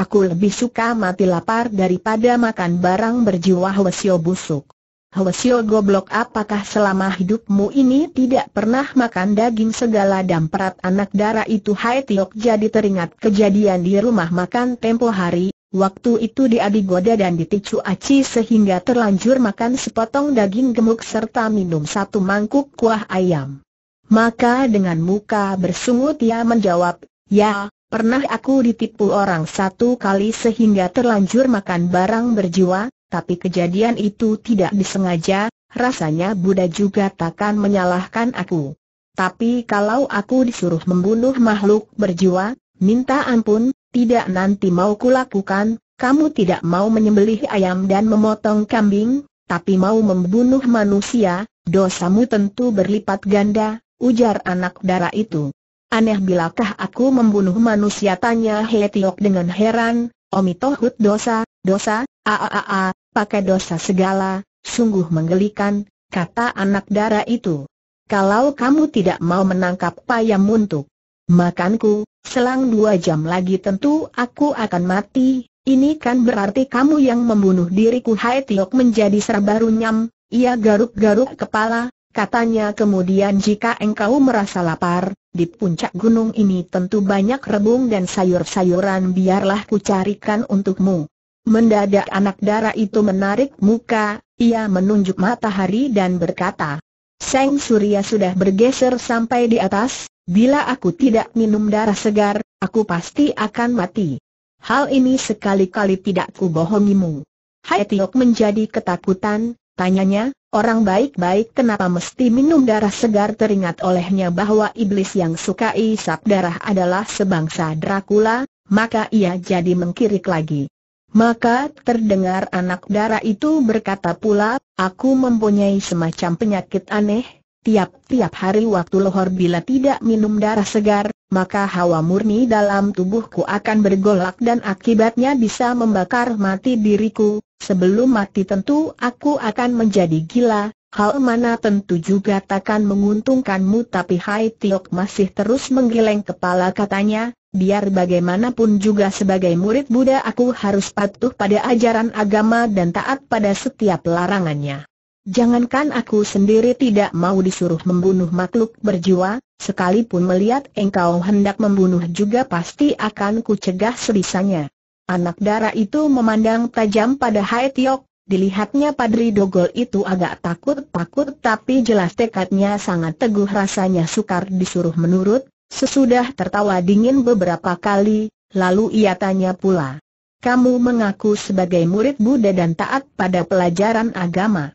Aku lebih suka mati lapar daripada makan barang berjiwa wasio busuk. Helesio goblok apakah selama hidupmu ini tidak pernah makan daging segala perat anak darah itu Hai Tiok jadi teringat kejadian di rumah makan tempo hari, waktu itu dia digoda dan diticu aci sehingga terlanjur makan sepotong daging gemuk serta minum satu mangkuk kuah ayam. Maka dengan muka bersungut ia menjawab, ya, pernah aku ditipu orang satu kali sehingga terlanjur makan barang berjiwa, tapi kejadian itu tidak disengaja, rasanya Buddha juga takkan menyalahkan aku. Tapi kalau aku disuruh membunuh makhluk berjiwa, minta ampun, tidak nanti mau kulakukan, kamu tidak mau menyembelih ayam dan memotong kambing, tapi mau membunuh manusia, dosamu tentu berlipat ganda, ujar anak dara itu. Aneh bilakah aku membunuh manusia tanya Hetiok dengan heran, Omi Tohut dosa, dosa, aaa, pakai dosa segala, sungguh menggelikan, kata anak dara itu. Kalau kamu tidak mau menangkap payam untuk makanku, selang dua jam lagi tentu aku akan mati, ini kan berarti kamu yang membunuh diriku Hai Tiok menjadi serba runyam, ia garuk-garuk kepala, Katanya kemudian jika engkau merasa lapar, di puncak gunung ini tentu banyak rebung dan sayur-sayuran biarlah ku carikan untukmu. Mendadak anak dara itu menarik muka, ia menunjuk matahari dan berkata, Seng Surya sudah bergeser sampai di atas, bila aku tidak minum darah segar, aku pasti akan mati. Hal ini sekali-kali tidak kubohongimu. Hai Tiok menjadi ketakutan, tanyanya, Orang baik-baik kenapa mesti minum darah segar teringat olehnya bahwa iblis yang suka isap darah adalah sebangsa Dracula, maka ia jadi mengkirik lagi. Maka terdengar anak dara itu berkata pula, aku mempunyai semacam penyakit aneh, tiap-tiap hari waktu lohor bila tidak minum darah segar, maka hawa murni dalam tubuhku akan bergolak dan akibatnya bisa membakar mati diriku, sebelum mati tentu aku akan menjadi gila, Hal mana tentu juga takkan menguntungkanmu tapi Hai Tiok masih terus menggeleng kepala katanya, biar bagaimanapun juga sebagai murid Buddha aku harus patuh pada ajaran agama dan taat pada setiap larangannya. Jangankan aku sendiri tidak mau disuruh membunuh makhluk berjiwa, sekalipun melihat engkau hendak membunuh juga pasti akan kucegah sebisanya. Anak darah itu memandang tajam pada Hai Tiok, Dilihatnya Padri Dogol itu agak takut-takut tapi jelas tekadnya sangat teguh rasanya sukar disuruh menurut, sesudah tertawa dingin beberapa kali, lalu ia tanya pula. Kamu mengaku sebagai murid Buddha dan taat pada pelajaran agama.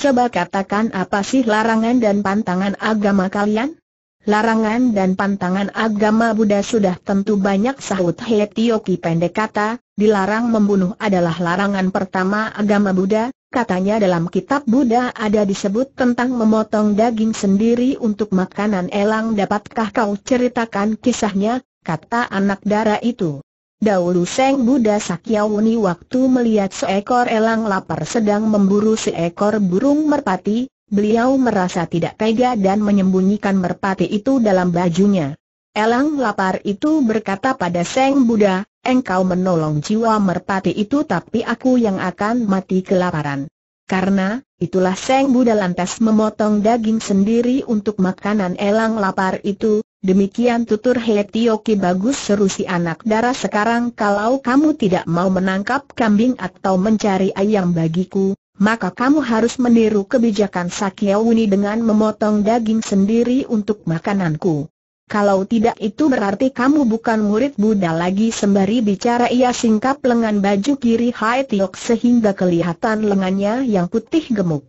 Coba katakan apa sih larangan dan pantangan agama kalian? Larangan dan pantangan agama Buddha sudah tentu banyak sahut He Tioki pendek kata, dilarang membunuh adalah larangan pertama agama Buddha, katanya dalam kitab Buddha ada disebut tentang memotong daging sendiri untuk makanan elang dapatkah kau ceritakan kisahnya, kata anak dara itu. Dahulu Seng Buddha Sakyawuni waktu melihat seekor elang lapar sedang memburu seekor burung merpati, Beliau merasa tidak tega dan menyembunyikan merpati itu dalam bajunya. Elang lapar itu berkata pada Seng Buddha, engkau menolong jiwa merpati itu tapi aku yang akan mati kelaparan. Karena, itulah Seng Buddha lantas memotong daging sendiri untuk makanan elang lapar itu, demikian tutur Hetioki bagus seru si anak darah sekarang kalau kamu tidak mau menangkap kambing atau mencari ayam bagiku, maka kamu harus meniru kebijakan Sakyauni dengan memotong daging sendiri untuk makananku. Kalau tidak itu berarti kamu bukan murid Buddha lagi sembari bicara ia singkap lengan baju kiri Hai Tiok sehingga kelihatan lengannya yang putih gemuk.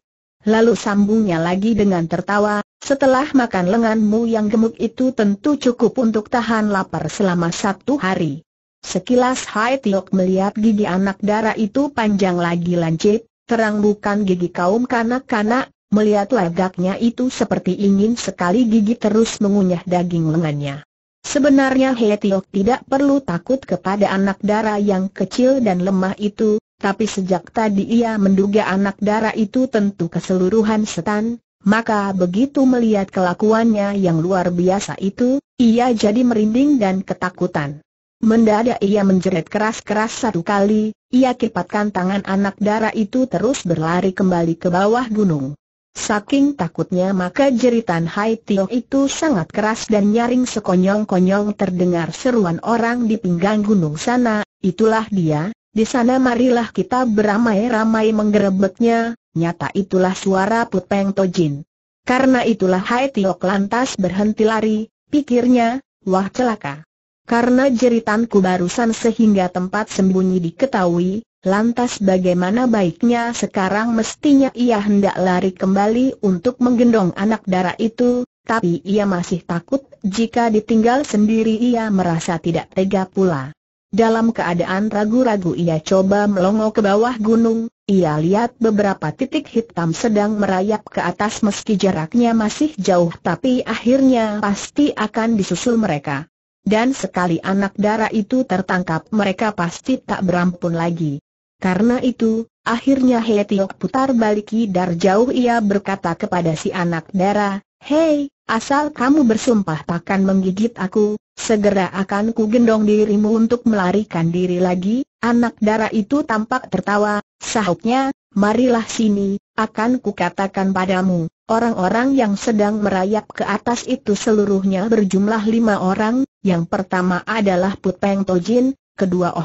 Lalu sambungnya lagi dengan tertawa, setelah makan lenganmu yang gemuk itu tentu cukup untuk tahan lapar selama satu hari. Sekilas Hai Tiok melihat gigi anak darah itu panjang lagi lancip, terang bukan gigi kaum kanak-kanak, melihat lagaknya itu seperti ingin sekali gigi terus mengunyah daging lengannya. Sebenarnya He Tiok tidak perlu takut kepada anak dara yang kecil dan lemah itu, tapi sejak tadi ia menduga anak dara itu tentu keseluruhan setan, maka begitu melihat kelakuannya yang luar biasa itu, ia jadi merinding dan ketakutan. Mendadak ia menjerit keras-keras satu kali, ia kipatkan tangan anak darah itu terus berlari kembali ke bawah gunung. Saking takutnya maka jeritan Hai Tio itu sangat keras dan nyaring sekonyong-konyong terdengar seruan orang di pinggang gunung sana, itulah dia, di sana marilah kita beramai-ramai menggerebeknya, nyata itulah suara Putpeng Tojin. Karena itulah Hai Tio lantas berhenti lari, pikirnya, wah celaka. Karena jeritanku barusan sehingga tempat sembunyi diketahui, lantas bagaimana baiknya sekarang mestinya ia hendak lari kembali untuk menggendong anak darah itu, tapi ia masih takut jika ditinggal sendiri ia merasa tidak tega pula. Dalam keadaan ragu-ragu ia coba melongo ke bawah gunung, ia lihat beberapa titik hitam sedang merayap ke atas meski jaraknya masih jauh tapi akhirnya pasti akan disusul mereka dan sekali anak darah itu tertangkap mereka pasti tak berampun lagi. Karena itu, akhirnya He Tiok putar balik dar jauh ia berkata kepada si anak darah, Hei, asal kamu bersumpah takkan menggigit aku, segera akan ku gendong dirimu untuk melarikan diri lagi, anak darah itu tampak tertawa, sahutnya, marilah sini, akan ku katakan padamu. Orang-orang yang sedang merayap ke atas itu seluruhnya berjumlah lima orang, yang pertama adalah Put Tojin, kedua Oh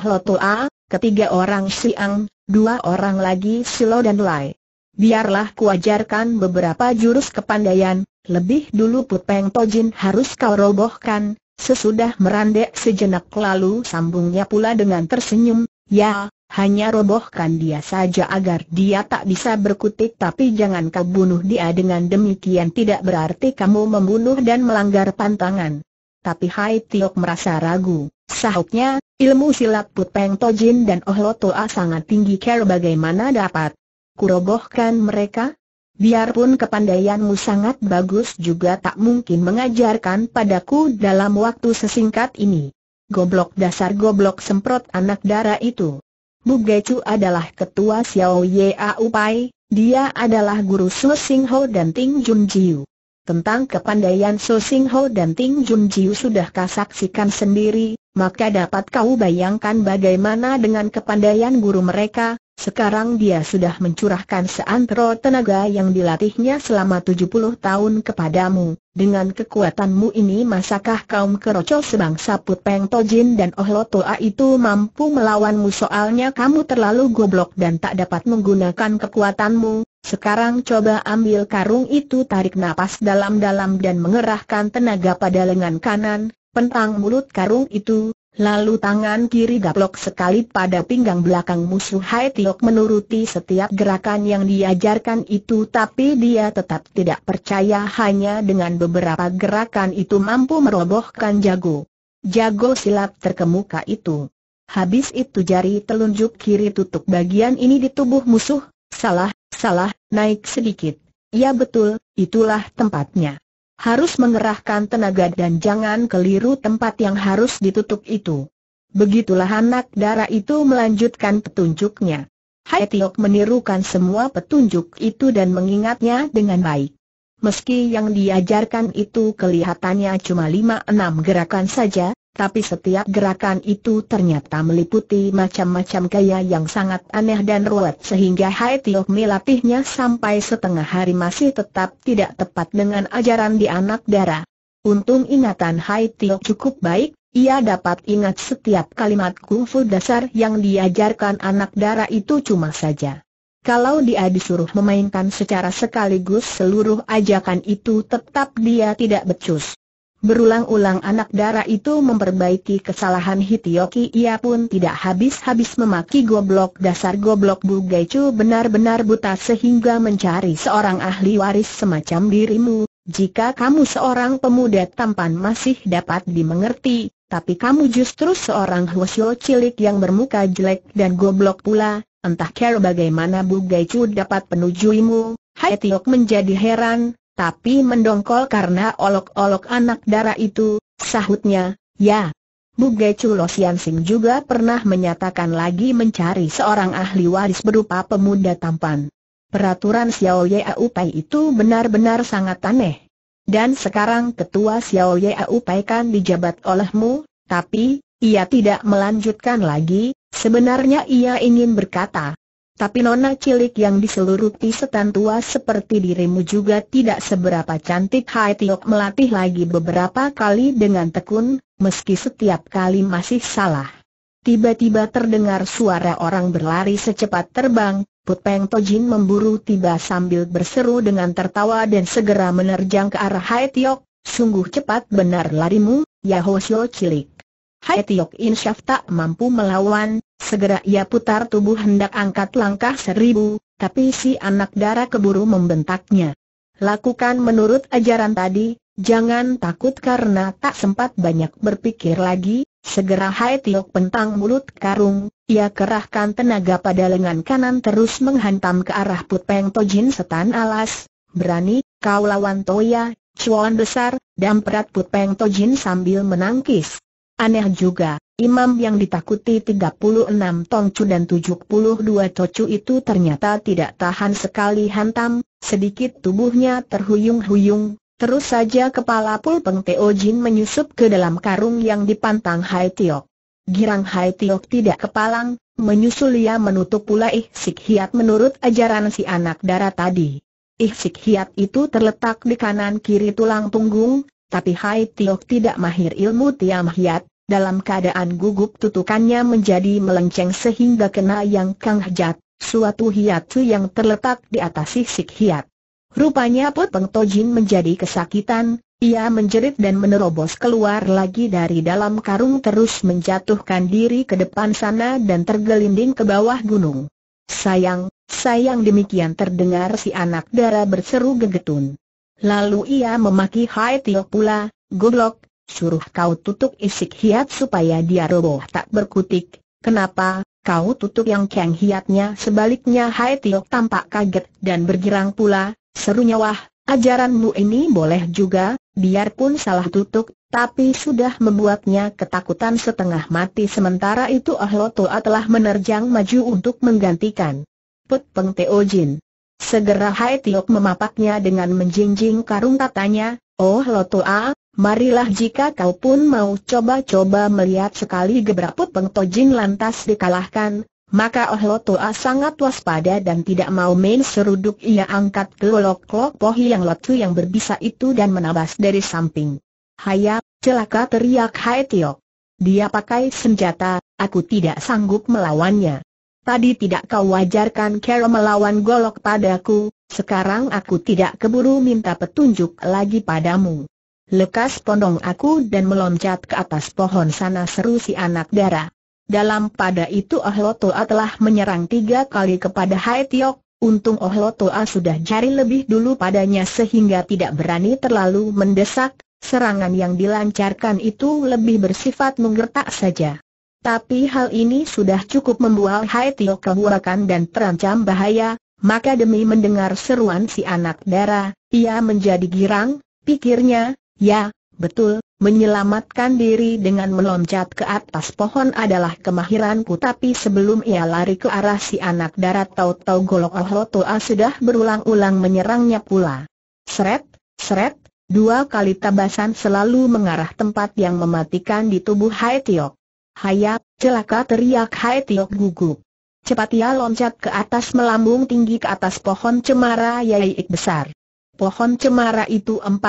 ketiga orang Siang, dua orang lagi Silo dan Lai. Biarlah kuajarkan beberapa jurus kepandaian, lebih dulu Put Tojin harus kau robohkan, sesudah merandek sejenak lalu sambungnya pula dengan tersenyum, ya, hanya robohkan dia saja agar dia tak bisa berkutik tapi jangan kau bunuh dia dengan demikian tidak berarti kamu membunuh dan melanggar pantangan tapi Hai Tiok merasa ragu. Sahutnya, ilmu silat Put Tojin dan Oh sangat tinggi care bagaimana dapat kurobohkan mereka? Biarpun kepandaianmu sangat bagus juga tak mungkin mengajarkan padaku dalam waktu sesingkat ini. Goblok dasar goblok semprot anak darah itu. Bu Gecu adalah ketua Xiao Ye Upai. dia adalah guru Su Sing Ho dan Ting Jun Jiu. Tentang kepandaian So Sing Ho dan Ting Jun Jiu sudah kau saksikan sendiri, maka dapat kau bayangkan bagaimana dengan kepandaian guru mereka, sekarang dia sudah mencurahkan seantero tenaga yang dilatihnya selama 70 tahun kepadamu. Dengan kekuatanmu ini masakah kaum keroco sebangsa Put Peng Tojin dan Oh itu mampu melawanmu soalnya kamu terlalu goblok dan tak dapat menggunakan kekuatanmu. Sekarang coba ambil karung itu tarik nafas dalam-dalam dan mengerahkan tenaga pada lengan kanan, Pentang mulut karung itu, Lalu tangan kiri gaplok sekali pada pinggang belakang musuh Hai Tiok menuruti setiap gerakan yang diajarkan itu tapi dia tetap tidak percaya hanya dengan beberapa gerakan itu mampu merobohkan jago. Jago silat terkemuka itu. Habis itu jari telunjuk kiri tutup bagian ini di tubuh musuh, salah, salah, naik sedikit. Ya betul, itulah tempatnya harus mengerahkan tenaga dan jangan keliru tempat yang harus ditutup itu. Begitulah anak darah itu melanjutkan petunjuknya. Hai Tiok menirukan semua petunjuk itu dan mengingatnya dengan baik. Meski yang diajarkan itu kelihatannya cuma lima enam gerakan saja, tapi setiap gerakan itu ternyata meliputi macam-macam gaya yang sangat aneh dan ruwet sehingga Hai Tio melatihnya sampai setengah hari masih tetap tidak tepat dengan ajaran di anak darah. Untung ingatan Hai Tiok cukup baik, ia dapat ingat setiap kalimat kungfu dasar yang diajarkan anak darah itu cuma saja. Kalau dia disuruh memainkan secara sekaligus seluruh ajakan itu tetap dia tidak becus. Berulang-ulang anak darah itu memperbaiki kesalahan Hitioki ia pun tidak habis-habis memaki goblok dasar goblok Bu Bugaicu benar-benar buta sehingga mencari seorang ahli waris semacam dirimu. Jika kamu seorang pemuda tampan masih dapat dimengerti, tapi kamu justru seorang hwasyo cilik yang bermuka jelek dan goblok pula, entah kira bagaimana Bu Bugaicu dapat menujuimu. Hai menjadi heran, tapi mendongkol karena olok-olok anak darah itu, sahutnya, ya. Bu Buge Chulosian Sing juga pernah menyatakan lagi mencari seorang ahli waris berupa pemuda tampan. Peraturan Xiao Ye Upai itu benar-benar sangat aneh. Dan sekarang ketua Xiao Ye Upai kan dijabat olehmu, tapi, ia tidak melanjutkan lagi, sebenarnya ia ingin berkata, tapi nona cilik yang diseluruti setan tua seperti dirimu juga tidak seberapa cantik Hai Tiok melatih lagi beberapa kali dengan tekun, meski setiap kali masih salah. Tiba-tiba terdengar suara orang berlari secepat terbang, Put Tojin memburu tiba sambil berseru dengan tertawa dan segera menerjang ke arah Hai Tiok, sungguh cepat benar larimu, Yahosyo cilik. Hai Tiok Insyaf tak mampu melawan, Segera ia putar tubuh hendak angkat langkah seribu, tapi si anak darah keburu membentaknya. Lakukan menurut ajaran tadi, jangan takut karena tak sempat banyak berpikir lagi, Segera Hai Tiok pentang mulut karung, ia kerahkan tenaga pada lengan kanan terus menghantam ke arah Put Peng Tojin setan alas. Berani, kau lawan Toya, cuan besar, dan perat Put Peng Tojin sambil menangkis. Aneh juga, imam yang ditakuti 36 tongcu dan 72 tocu itu ternyata tidak tahan sekali hantam, sedikit tubuhnya terhuyung-huyung, terus saja kepala Pulpeng Teo Jin menyusup ke dalam karung yang dipantang Hai Tiok. Girang Hai Tiok tidak kepalang, menyusul ia menutup pula Ih Sik Hiat menurut ajaran si anak darah tadi. Ih Sik Hiat itu terletak di kanan kiri tulang punggung, tapi Hai Tiok tidak mahir ilmu Tiam Hiat, dalam keadaan gugup tutukannya menjadi melenceng sehingga kena yang Kang Hjat, suatu hiatu yang terletak di atas sisik hiat. Rupanya Put Peng Tojin menjadi kesakitan, ia menjerit dan menerobos keluar lagi dari dalam karung terus menjatuhkan diri ke depan sana dan tergelinding ke bawah gunung. Sayang, sayang demikian terdengar si anak dara berseru gegetun. Lalu ia memaki Hai Tio pula, goblok, suruh kau tutup isik hiat supaya dia roboh tak berkutik, kenapa, kau tutup yang keng hiatnya sebaliknya Hai Tio tampak kaget dan bergirang pula, serunya wah, ajaranmu ini boleh juga, biarpun salah tutup, tapi sudah membuatnya ketakutan setengah mati sementara itu Ahlo Toa telah menerjang maju untuk menggantikan Put Peng Teo Jin. Segera Hai Tiok memapaknya dengan menjinjing karung katanya, Oh Lotoa, marilah jika kau pun mau coba-coba melihat sekali gebraput Peng lantas dikalahkan, maka Oh Lotoa sangat waspada dan tidak mau main seruduk ia angkat kelolok-kelok pohi yang lotu yang berbisa itu dan menabas dari samping. Hayap, celaka teriak Hai Tiok. Dia pakai senjata, aku tidak sanggup melawannya. Tadi tidak kau wajarkan Carol melawan golok padaku, sekarang aku tidak keburu minta petunjuk lagi padamu. Lekas pondong aku dan meloncat ke atas pohon sana seru si anak dara. Dalam pada itu Oh telah menyerang tiga kali kepada Hai Tiok, untung Oh sudah jari lebih dulu padanya sehingga tidak berani terlalu mendesak, serangan yang dilancarkan itu lebih bersifat menggertak saja. Tapi hal ini sudah cukup membual Hai Tio kehuakan dan terancam bahaya, maka demi mendengar seruan si anak dara, ia menjadi girang, pikirnya, ya, betul, menyelamatkan diri dengan meloncat ke atas pohon adalah kemahiranku tapi sebelum ia lari ke arah si anak dara tahu-tahu golok Ohotoa sudah berulang-ulang menyerangnya pula. Seret, seret, dua kali tabasan selalu mengarah tempat yang mematikan di tubuh Hai Tio. Hayat, celaka teriak Hai Tiok gugup. Cepat ia loncat ke atas melambung tinggi ke atas pohon cemara yaik besar. Pohon cemara itu 4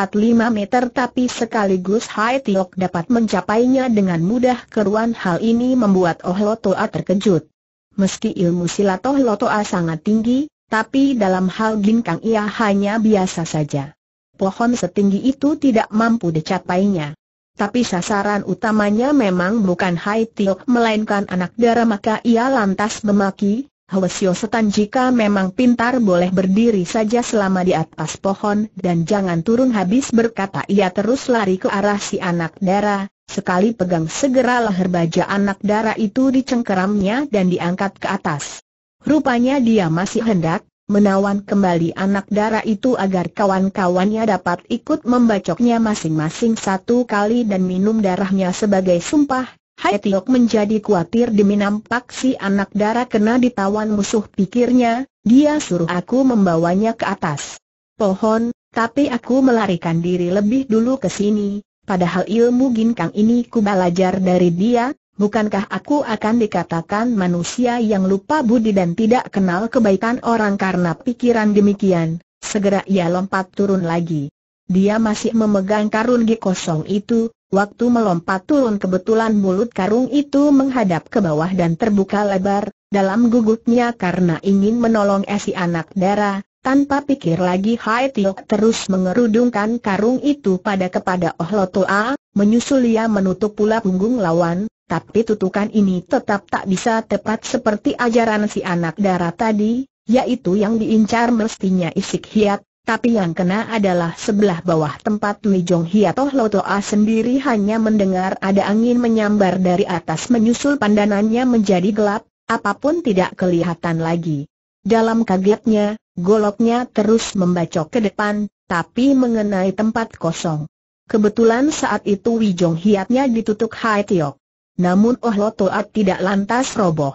meter tapi sekaligus Hai Tiok dapat mencapainya dengan mudah keruan hal ini membuat Oh Lotoa terkejut. Meski ilmu silat Oh Lotoa sangat tinggi, tapi dalam hal ginkang ia hanya biasa saja. Pohon setinggi itu tidak mampu dicapainya. Tapi sasaran utamanya memang bukan Hai Tiok melainkan anak darah maka ia lantas memaki, Hwasyo setan jika memang pintar boleh berdiri saja selama di atas pohon dan jangan turun habis berkata ia terus lari ke arah si anak dara, sekali pegang segera leher baja anak dara itu dicengkeramnya dan diangkat ke atas. Rupanya dia masih hendak menawan kembali anak darah itu agar kawan-kawannya dapat ikut membacoknya masing-masing satu kali dan minum darahnya sebagai sumpah. Hai Tiok menjadi kuatir demi nampak si anak darah kena ditawan musuh pikirnya, dia suruh aku membawanya ke atas pohon, tapi aku melarikan diri lebih dulu ke sini, padahal ilmu ginkang ini ku belajar dari dia, bukankah aku akan dikatakan manusia yang lupa budi dan tidak kenal kebaikan orang karena pikiran demikian? Segera ia lompat turun lagi. Dia masih memegang karung kosong itu, waktu melompat turun kebetulan mulut karung itu menghadap ke bawah dan terbuka lebar, dalam gugupnya karena ingin menolong si anak dara. tanpa pikir lagi Hai Tiok terus mengerudungkan karung itu pada kepada Oh Lotoa, menyusul ia menutup pula punggung lawan, tapi tutukan ini tetap tak bisa tepat seperti ajaran si anak darah tadi, yaitu yang diincar mestinya isik hiat, tapi yang kena adalah sebelah bawah tempat Tui Jong Hiatoh toa sendiri hanya mendengar ada angin menyambar dari atas menyusul pandanannya menjadi gelap, apapun tidak kelihatan lagi. Dalam kagetnya, goloknya terus membacok ke depan, tapi mengenai tempat kosong. Kebetulan saat itu Wijong Hiatnya ditutup Hai Tiok. Namun Ohlo Toat tidak lantas roboh.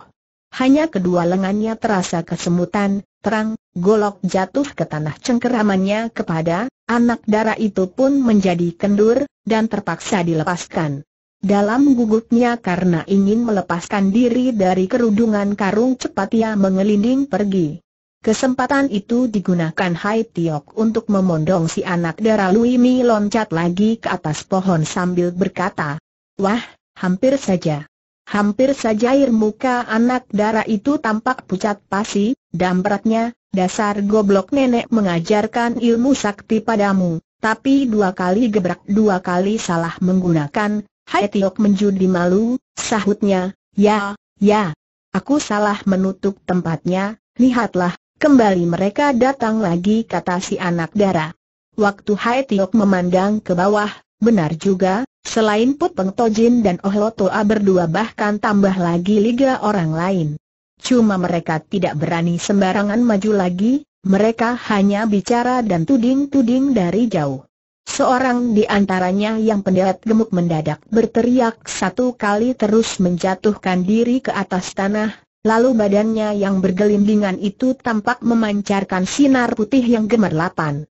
Hanya kedua lengannya terasa kesemutan, terang, golok jatuh ke tanah cengkeramannya kepada, anak darah itu pun menjadi kendur, dan terpaksa dilepaskan. Dalam gugupnya karena ingin melepaskan diri dari kerudungan karung cepat ia mengelinding pergi. Kesempatan itu digunakan Hai Tiok untuk memondong si anak darah Lui Mi loncat lagi ke atas pohon sambil berkata, Wah, Hampir saja. Hampir saja air muka anak dara itu tampak pucat pasi, dan beratnya, dasar goblok nenek mengajarkan ilmu sakti padamu, tapi dua kali gebrak dua kali salah menggunakan, Hai Tiok menjudi malu, sahutnya, ya, ya, aku salah menutup tempatnya, lihatlah, kembali mereka datang lagi kata si anak dara. Waktu Hai Tiok memandang ke bawah, benar juga, Selain Put Peng Tojin dan Oh Lo Toa berdua bahkan tambah lagi liga orang lain. Cuma mereka tidak berani sembarangan maju lagi, mereka hanya bicara dan tuding-tuding dari jauh. Seorang di antaranya yang pendelat gemuk mendadak berteriak satu kali terus menjatuhkan diri ke atas tanah, lalu badannya yang bergelindingan itu tampak memancarkan sinar putih yang gemerlapan.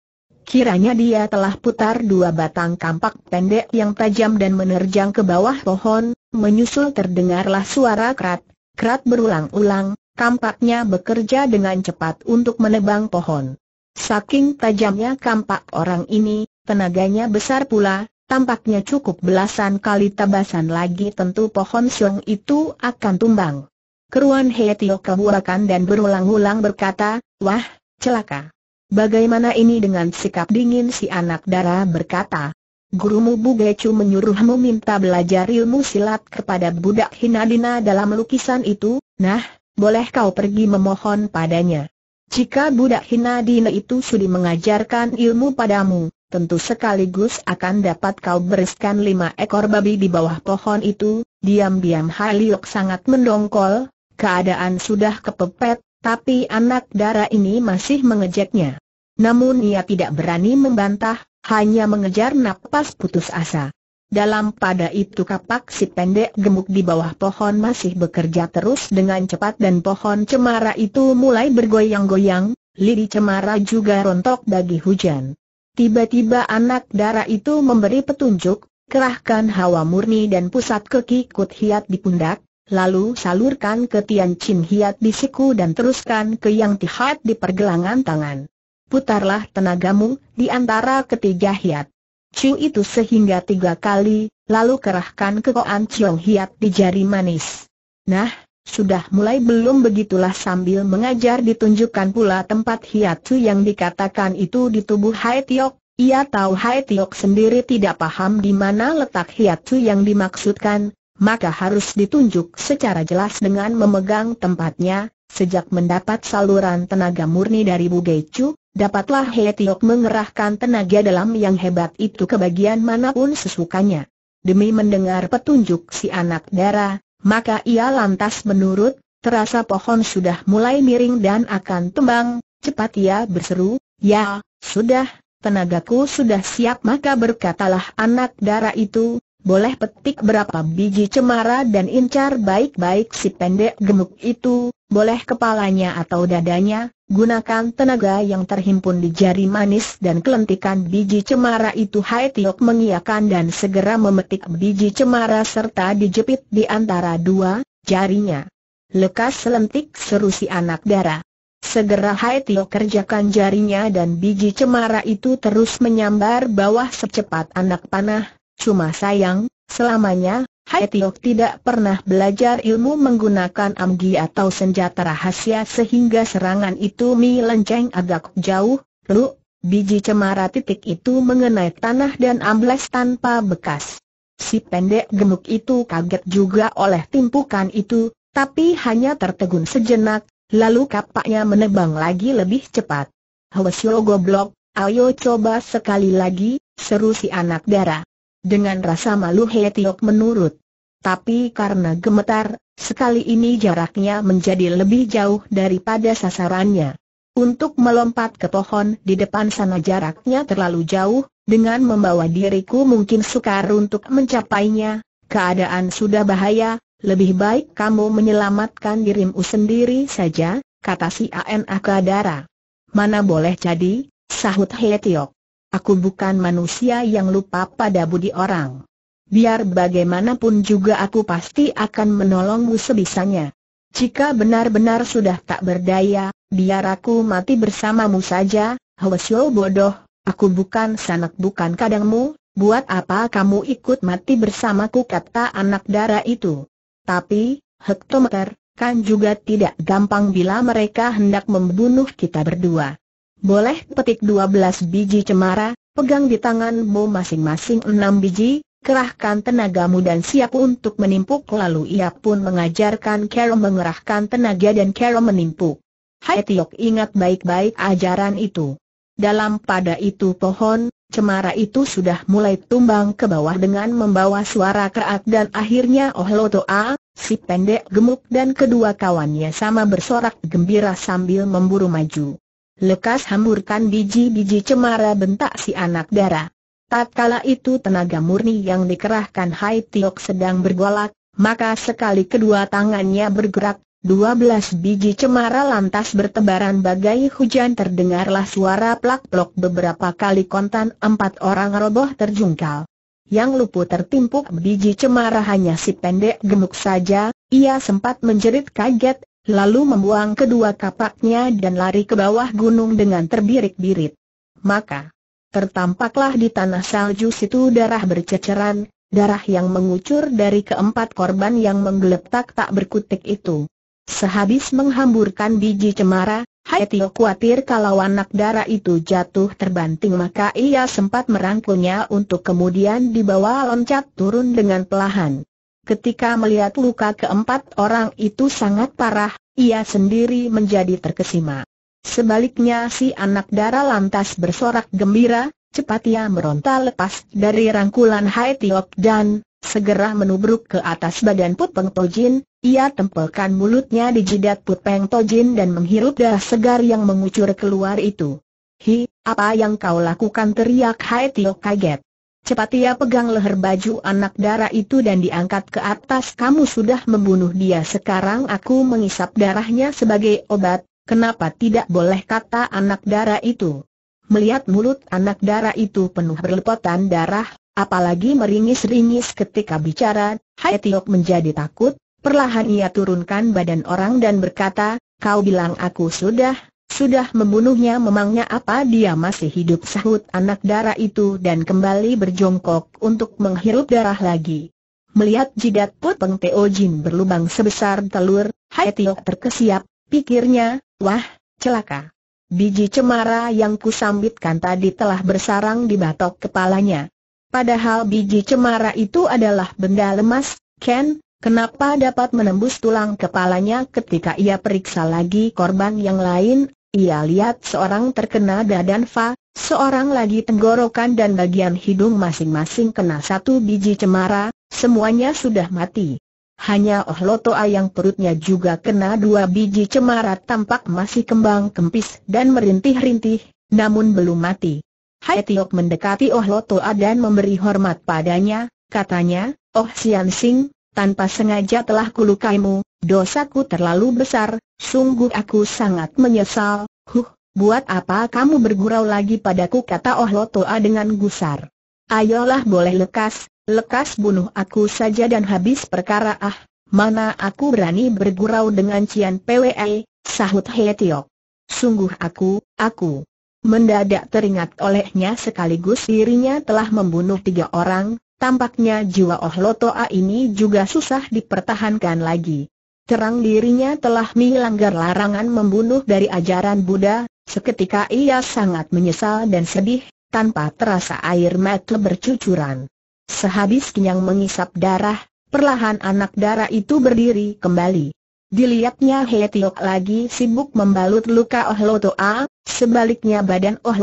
Kiranya dia telah putar dua batang kampak pendek yang tajam dan menerjang ke bawah pohon, menyusul terdengarlah suara krat, krat berulang-ulang, kampaknya bekerja dengan cepat untuk menebang pohon. Saking tajamnya kampak orang ini, tenaganya besar pula, tampaknya cukup belasan kali tabasan lagi tentu pohon siung itu akan tumbang. Keruan Hetio kebuakan dan berulang-ulang berkata, wah, celaka. Bagaimana ini dengan sikap dingin si anak dara berkata. Gurumu Gecu menyuruhmu minta belajar ilmu silat kepada budak Hinadina dalam lukisan itu, nah, boleh kau pergi memohon padanya. Jika budak Hinadina itu sudah mengajarkan ilmu padamu, tentu sekaligus akan dapat kau bereskan lima ekor babi di bawah pohon itu, diam-diam Haliok sangat mendongkol, keadaan sudah kepepet, tapi anak darah ini masih mengejeknya. Namun ia tidak berani membantah, hanya mengejar napas putus asa. Dalam pada itu kapak si pendek gemuk di bawah pohon masih bekerja terus dengan cepat dan pohon cemara itu mulai bergoyang-goyang, lidi cemara juga rontok bagi hujan. Tiba-tiba anak darah itu memberi petunjuk, kerahkan hawa murni dan pusat kekikut hiat di pundak, lalu salurkan ke Tian Chin Hiat di siku dan teruskan ke Yang Tihat di pergelangan tangan. Putarlah tenagamu di antara ketiga hiat. Chu itu sehingga tiga kali, lalu kerahkan ke Koan Chiong Hiat di jari manis. Nah, sudah mulai belum begitulah sambil mengajar ditunjukkan pula tempat hiat Chu yang dikatakan itu di tubuh Hai Tiok. Ia tahu Hai Tiok sendiri tidak paham di mana letak hiat Chu yang dimaksudkan, maka harus ditunjuk secara jelas dengan memegang tempatnya. Sejak mendapat saluran tenaga murni dari Bu Gecu, dapatlah He Tiok mengerahkan tenaga dalam yang hebat itu ke bagian manapun sesukanya. Demi mendengar petunjuk si anak dara, maka ia lantas menurut, terasa pohon sudah mulai miring dan akan tembang, cepat ia berseru, ya, sudah, tenagaku sudah siap maka berkatalah anak dara itu, boleh petik berapa biji cemara dan incar baik-baik si pendek gemuk itu, boleh kepalanya atau dadanya, gunakan tenaga yang terhimpun di jari manis dan kelentikan biji cemara itu Hai Tiok mengiakan dan segera memetik biji cemara serta dijepit di antara dua jarinya. Lekas selentik seru si anak darah. Segera Hai Tiok kerjakan jarinya dan biji cemara itu terus menyambar bawah secepat anak panah, Cuma sayang, selamanya, Hai Tiok tidak pernah belajar ilmu menggunakan amgi atau senjata rahasia sehingga serangan itu melenceng agak jauh, Lu, biji cemara titik itu mengenai tanah dan ambles tanpa bekas. Si pendek gemuk itu kaget juga oleh timpukan itu, tapi hanya tertegun sejenak, lalu kapaknya menebang lagi lebih cepat. Hwasyo goblok, ayo coba sekali lagi, seru si anak darah. Dengan rasa malu He Tiok menurut. Tapi karena gemetar, sekali ini jaraknya menjadi lebih jauh daripada sasarannya. Untuk melompat ke pohon di depan sana jaraknya terlalu jauh, dengan membawa diriku mungkin sukar untuk mencapainya, keadaan sudah bahaya, lebih baik kamu menyelamatkan dirimu sendiri saja, kata si A.N. Akadara. Mana boleh jadi, sahut Tiok. Aku bukan manusia yang lupa pada budi orang. Biar bagaimanapun juga aku pasti akan menolongmu sebisanya. Jika benar-benar sudah tak berdaya, biar aku mati bersamamu saja, Hwesyo bodoh, aku bukan sanak bukan kadangmu, buat apa kamu ikut mati bersamaku kata anak dara itu. Tapi, hektometer, kan juga tidak gampang bila mereka hendak membunuh kita berdua. Boleh petik 12 biji cemara, pegang di tanganmu masing-masing 6 biji, kerahkan tenagamu dan siap untuk menimpuk lalu ia pun mengajarkan Carol mengerahkan tenaga dan Carol menimpuk. Hai Tiok ingat baik-baik ajaran itu. Dalam pada itu pohon, cemara itu sudah mulai tumbang ke bawah dengan membawa suara kerak dan akhirnya Oh Lotoa, si pendek gemuk dan kedua kawannya sama bersorak gembira sambil memburu maju. Lekas hamburkan biji-biji cemara bentak si anak dara. Tatkala itu tenaga murni yang dikerahkan Hai Tiok sedang bergolak, maka sekali kedua tangannya bergerak, dua belas biji cemara lantas bertebaran bagai hujan terdengarlah suara plak-plok beberapa kali kontan empat orang roboh terjungkal. Yang luput tertimpuk biji cemara hanya si pendek gemuk saja, ia sempat menjerit kaget, lalu membuang kedua kapaknya dan lari ke bawah gunung dengan terbirik-birit. Maka, tertampaklah di tanah salju situ darah berceceran, darah yang mengucur dari keempat korban yang menggeletak tak berkutik itu. Sehabis menghamburkan biji cemara, Hai khawatir kalau anak darah itu jatuh terbanting maka ia sempat merangkulnya untuk kemudian dibawa loncat turun dengan pelahan. Ketika melihat luka keempat orang itu sangat parah, ia sendiri menjadi terkesima. Sebaliknya si anak dara lantas bersorak gembira, cepat ia meronta lepas dari rangkulan Hai Tiok dan segera menubruk ke atas badan Put Peng Tojin, ia tempelkan mulutnya di jidat Put Peng Tojin dan menghirup dah segar yang mengucur keluar itu. Hi, apa yang kau lakukan teriak Hai Tiok kaget. Cepat ia pegang leher baju anak darah itu dan diangkat ke atas Kamu sudah membunuh dia sekarang aku mengisap darahnya sebagai obat Kenapa tidak boleh kata anak darah itu Melihat mulut anak darah itu penuh berlepotan darah Apalagi meringis-ringis ketika bicara Hai Tiok menjadi takut Perlahan ia turunkan badan orang dan berkata Kau bilang aku sudah sudah membunuhnya memangnya apa dia masih hidup sahut anak darah itu dan kembali berjongkok untuk menghirup darah lagi. Melihat jidat Puteng Peng Teo Jin berlubang sebesar telur, Hai Tio terkesiap, pikirnya, wah, celaka. Biji cemara yang kusambitkan tadi telah bersarang di batok kepalanya. Padahal biji cemara itu adalah benda lemas, Ken, Kenapa dapat menembus tulang kepalanya ketika ia periksa lagi korban yang lain, ia lihat seorang terkena dadan fa, seorang lagi tenggorokan dan bagian hidung masing-masing kena satu biji cemara, semuanya sudah mati. Hanya Oh Lotoa yang perutnya juga kena dua biji cemara tampak masih kembang kempis dan merintih-rintih, namun belum mati. Hai Tiok mendekati Oh Lotoa dan memberi hormat padanya, katanya, Oh Sian Sing, tanpa sengaja telah kulukaimu, dosaku terlalu besar, Sungguh aku sangat menyesal, huh, buat apa kamu bergurau lagi padaku kata Oh Toa dengan gusar. Ayolah boleh lekas, lekas bunuh aku saja dan habis perkara ah, mana aku berani bergurau dengan Cian PWE, sahut He Sungguh aku, aku. Mendadak teringat olehnya sekaligus dirinya telah membunuh tiga orang, tampaknya jiwa Oh Toa ini juga susah dipertahankan lagi terang dirinya telah melanggar larangan membunuh dari ajaran Buddha, seketika ia sangat menyesal dan sedih, tanpa terasa air mata bercucuran. Sehabis kenyang mengisap darah, perlahan anak darah itu berdiri kembali. Dilihatnya He Tiok lagi sibuk membalut luka Oh A, sebaliknya badan Oh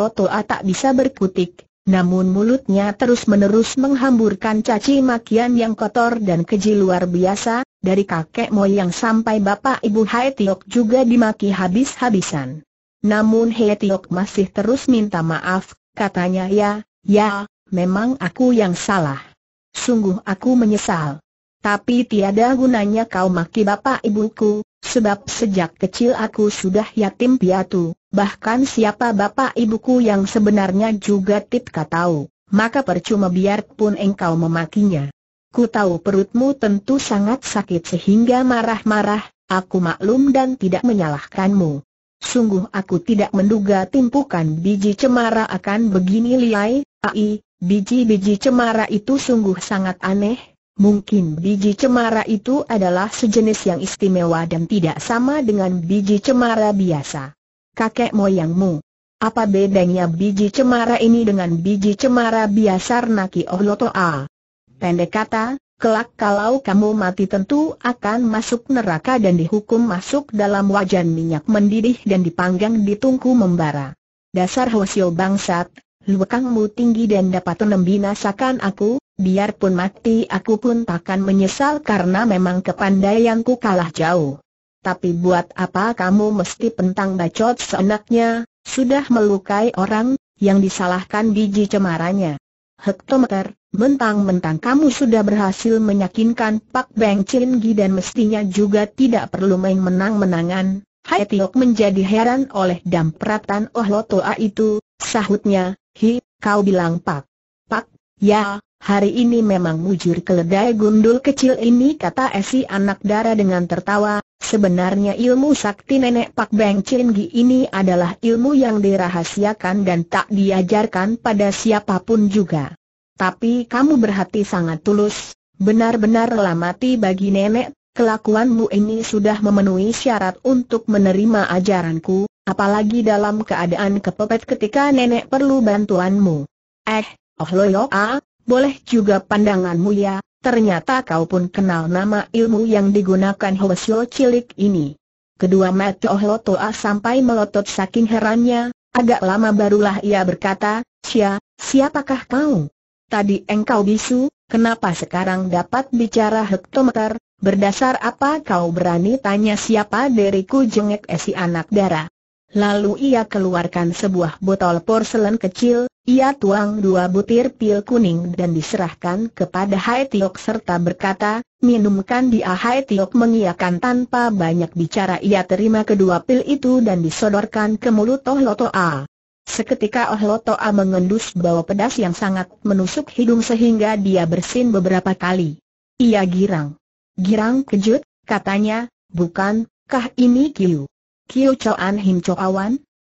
tak bisa berkutik, namun mulutnya terus-menerus menghamburkan caci makian yang kotor dan keji luar biasa, dari kakek moyang sampai bapak ibu Hai Tiok juga dimaki habis-habisan. Namun Hai Tiok masih terus minta maaf, katanya ya, ya, memang aku yang salah. Sungguh aku menyesal. Tapi tiada gunanya kau maki bapak ibuku, sebab sejak kecil aku sudah yatim piatu, bahkan siapa bapak ibuku yang sebenarnya juga tidak tahu, maka percuma biarpun engkau memakinya. Ku tahu perutmu tentu sangat sakit sehingga marah-marah, aku maklum dan tidak menyalahkanmu. Sungguh aku tidak menduga timpukan biji cemara akan begini liai, ai, biji-biji cemara itu sungguh sangat aneh, Mungkin biji cemara itu adalah sejenis yang istimewa dan tidak sama dengan biji cemara biasa. Kakek moyangmu. Apa bedanya biji cemara ini dengan biji cemara biasa Naki Ohlotoa? Pendek kata, kelak kalau kamu mati tentu akan masuk neraka dan dihukum masuk dalam wajan minyak mendidih dan dipanggang di tungku membara. Dasar Hosio bangsat, luekangmu tinggi dan dapat membinasakan aku, biarpun mati aku pun takkan menyesal karena memang kepandaianku kalah jauh. Tapi buat apa kamu mesti pentang bacot seenaknya, sudah melukai orang, yang disalahkan biji cemaranya hektometer, mentang-mentang kamu sudah berhasil meyakinkan Pak Beng Chin Gi dan mestinya juga tidak perlu main menang-menangan. Hai Tiok menjadi heran oleh dampratan Oh Lotoa itu, sahutnya, hi, kau bilang Pak. Pak, ya, hari ini memang mujur keledai gundul kecil ini kata esi anak dara dengan tertawa, sebenarnya ilmu sakti nenek Pak Beng Cinggi ini adalah ilmu yang dirahasiakan dan tak diajarkan pada siapapun juga. Tapi kamu berhati sangat tulus, benar-benar rela mati bagi nenek, kelakuanmu ini sudah memenuhi syarat untuk menerima ajaranku, apalagi dalam keadaan kepepet ketika nenek perlu bantuanmu. Eh, oh loyo ah? boleh juga pandangan mulia, ya, ternyata kau pun kenal nama ilmu yang digunakan Hoesyo cilik ini. Kedua mata Ohlo Toa sampai melotot saking herannya, agak lama barulah ia berkata, Sia, siapakah kau? Tadi engkau bisu, kenapa sekarang dapat bicara hektometer, berdasar apa kau berani tanya siapa diriku jengek esi anak darah? Lalu ia keluarkan sebuah botol porselen kecil, ia tuang dua butir pil kuning dan diserahkan kepada Hai Tiok serta berkata, minumkan dia Hai Tiok mengiakan tanpa banyak bicara ia terima kedua pil itu dan disodorkan ke mulut Oh Loto A. Seketika Oh Loto A mengendus bau pedas yang sangat menusuk hidung sehingga dia bersin beberapa kali. Ia girang. Girang kejut, katanya, bukan, kah ini Kiu? Kiu Choan Him Choawan?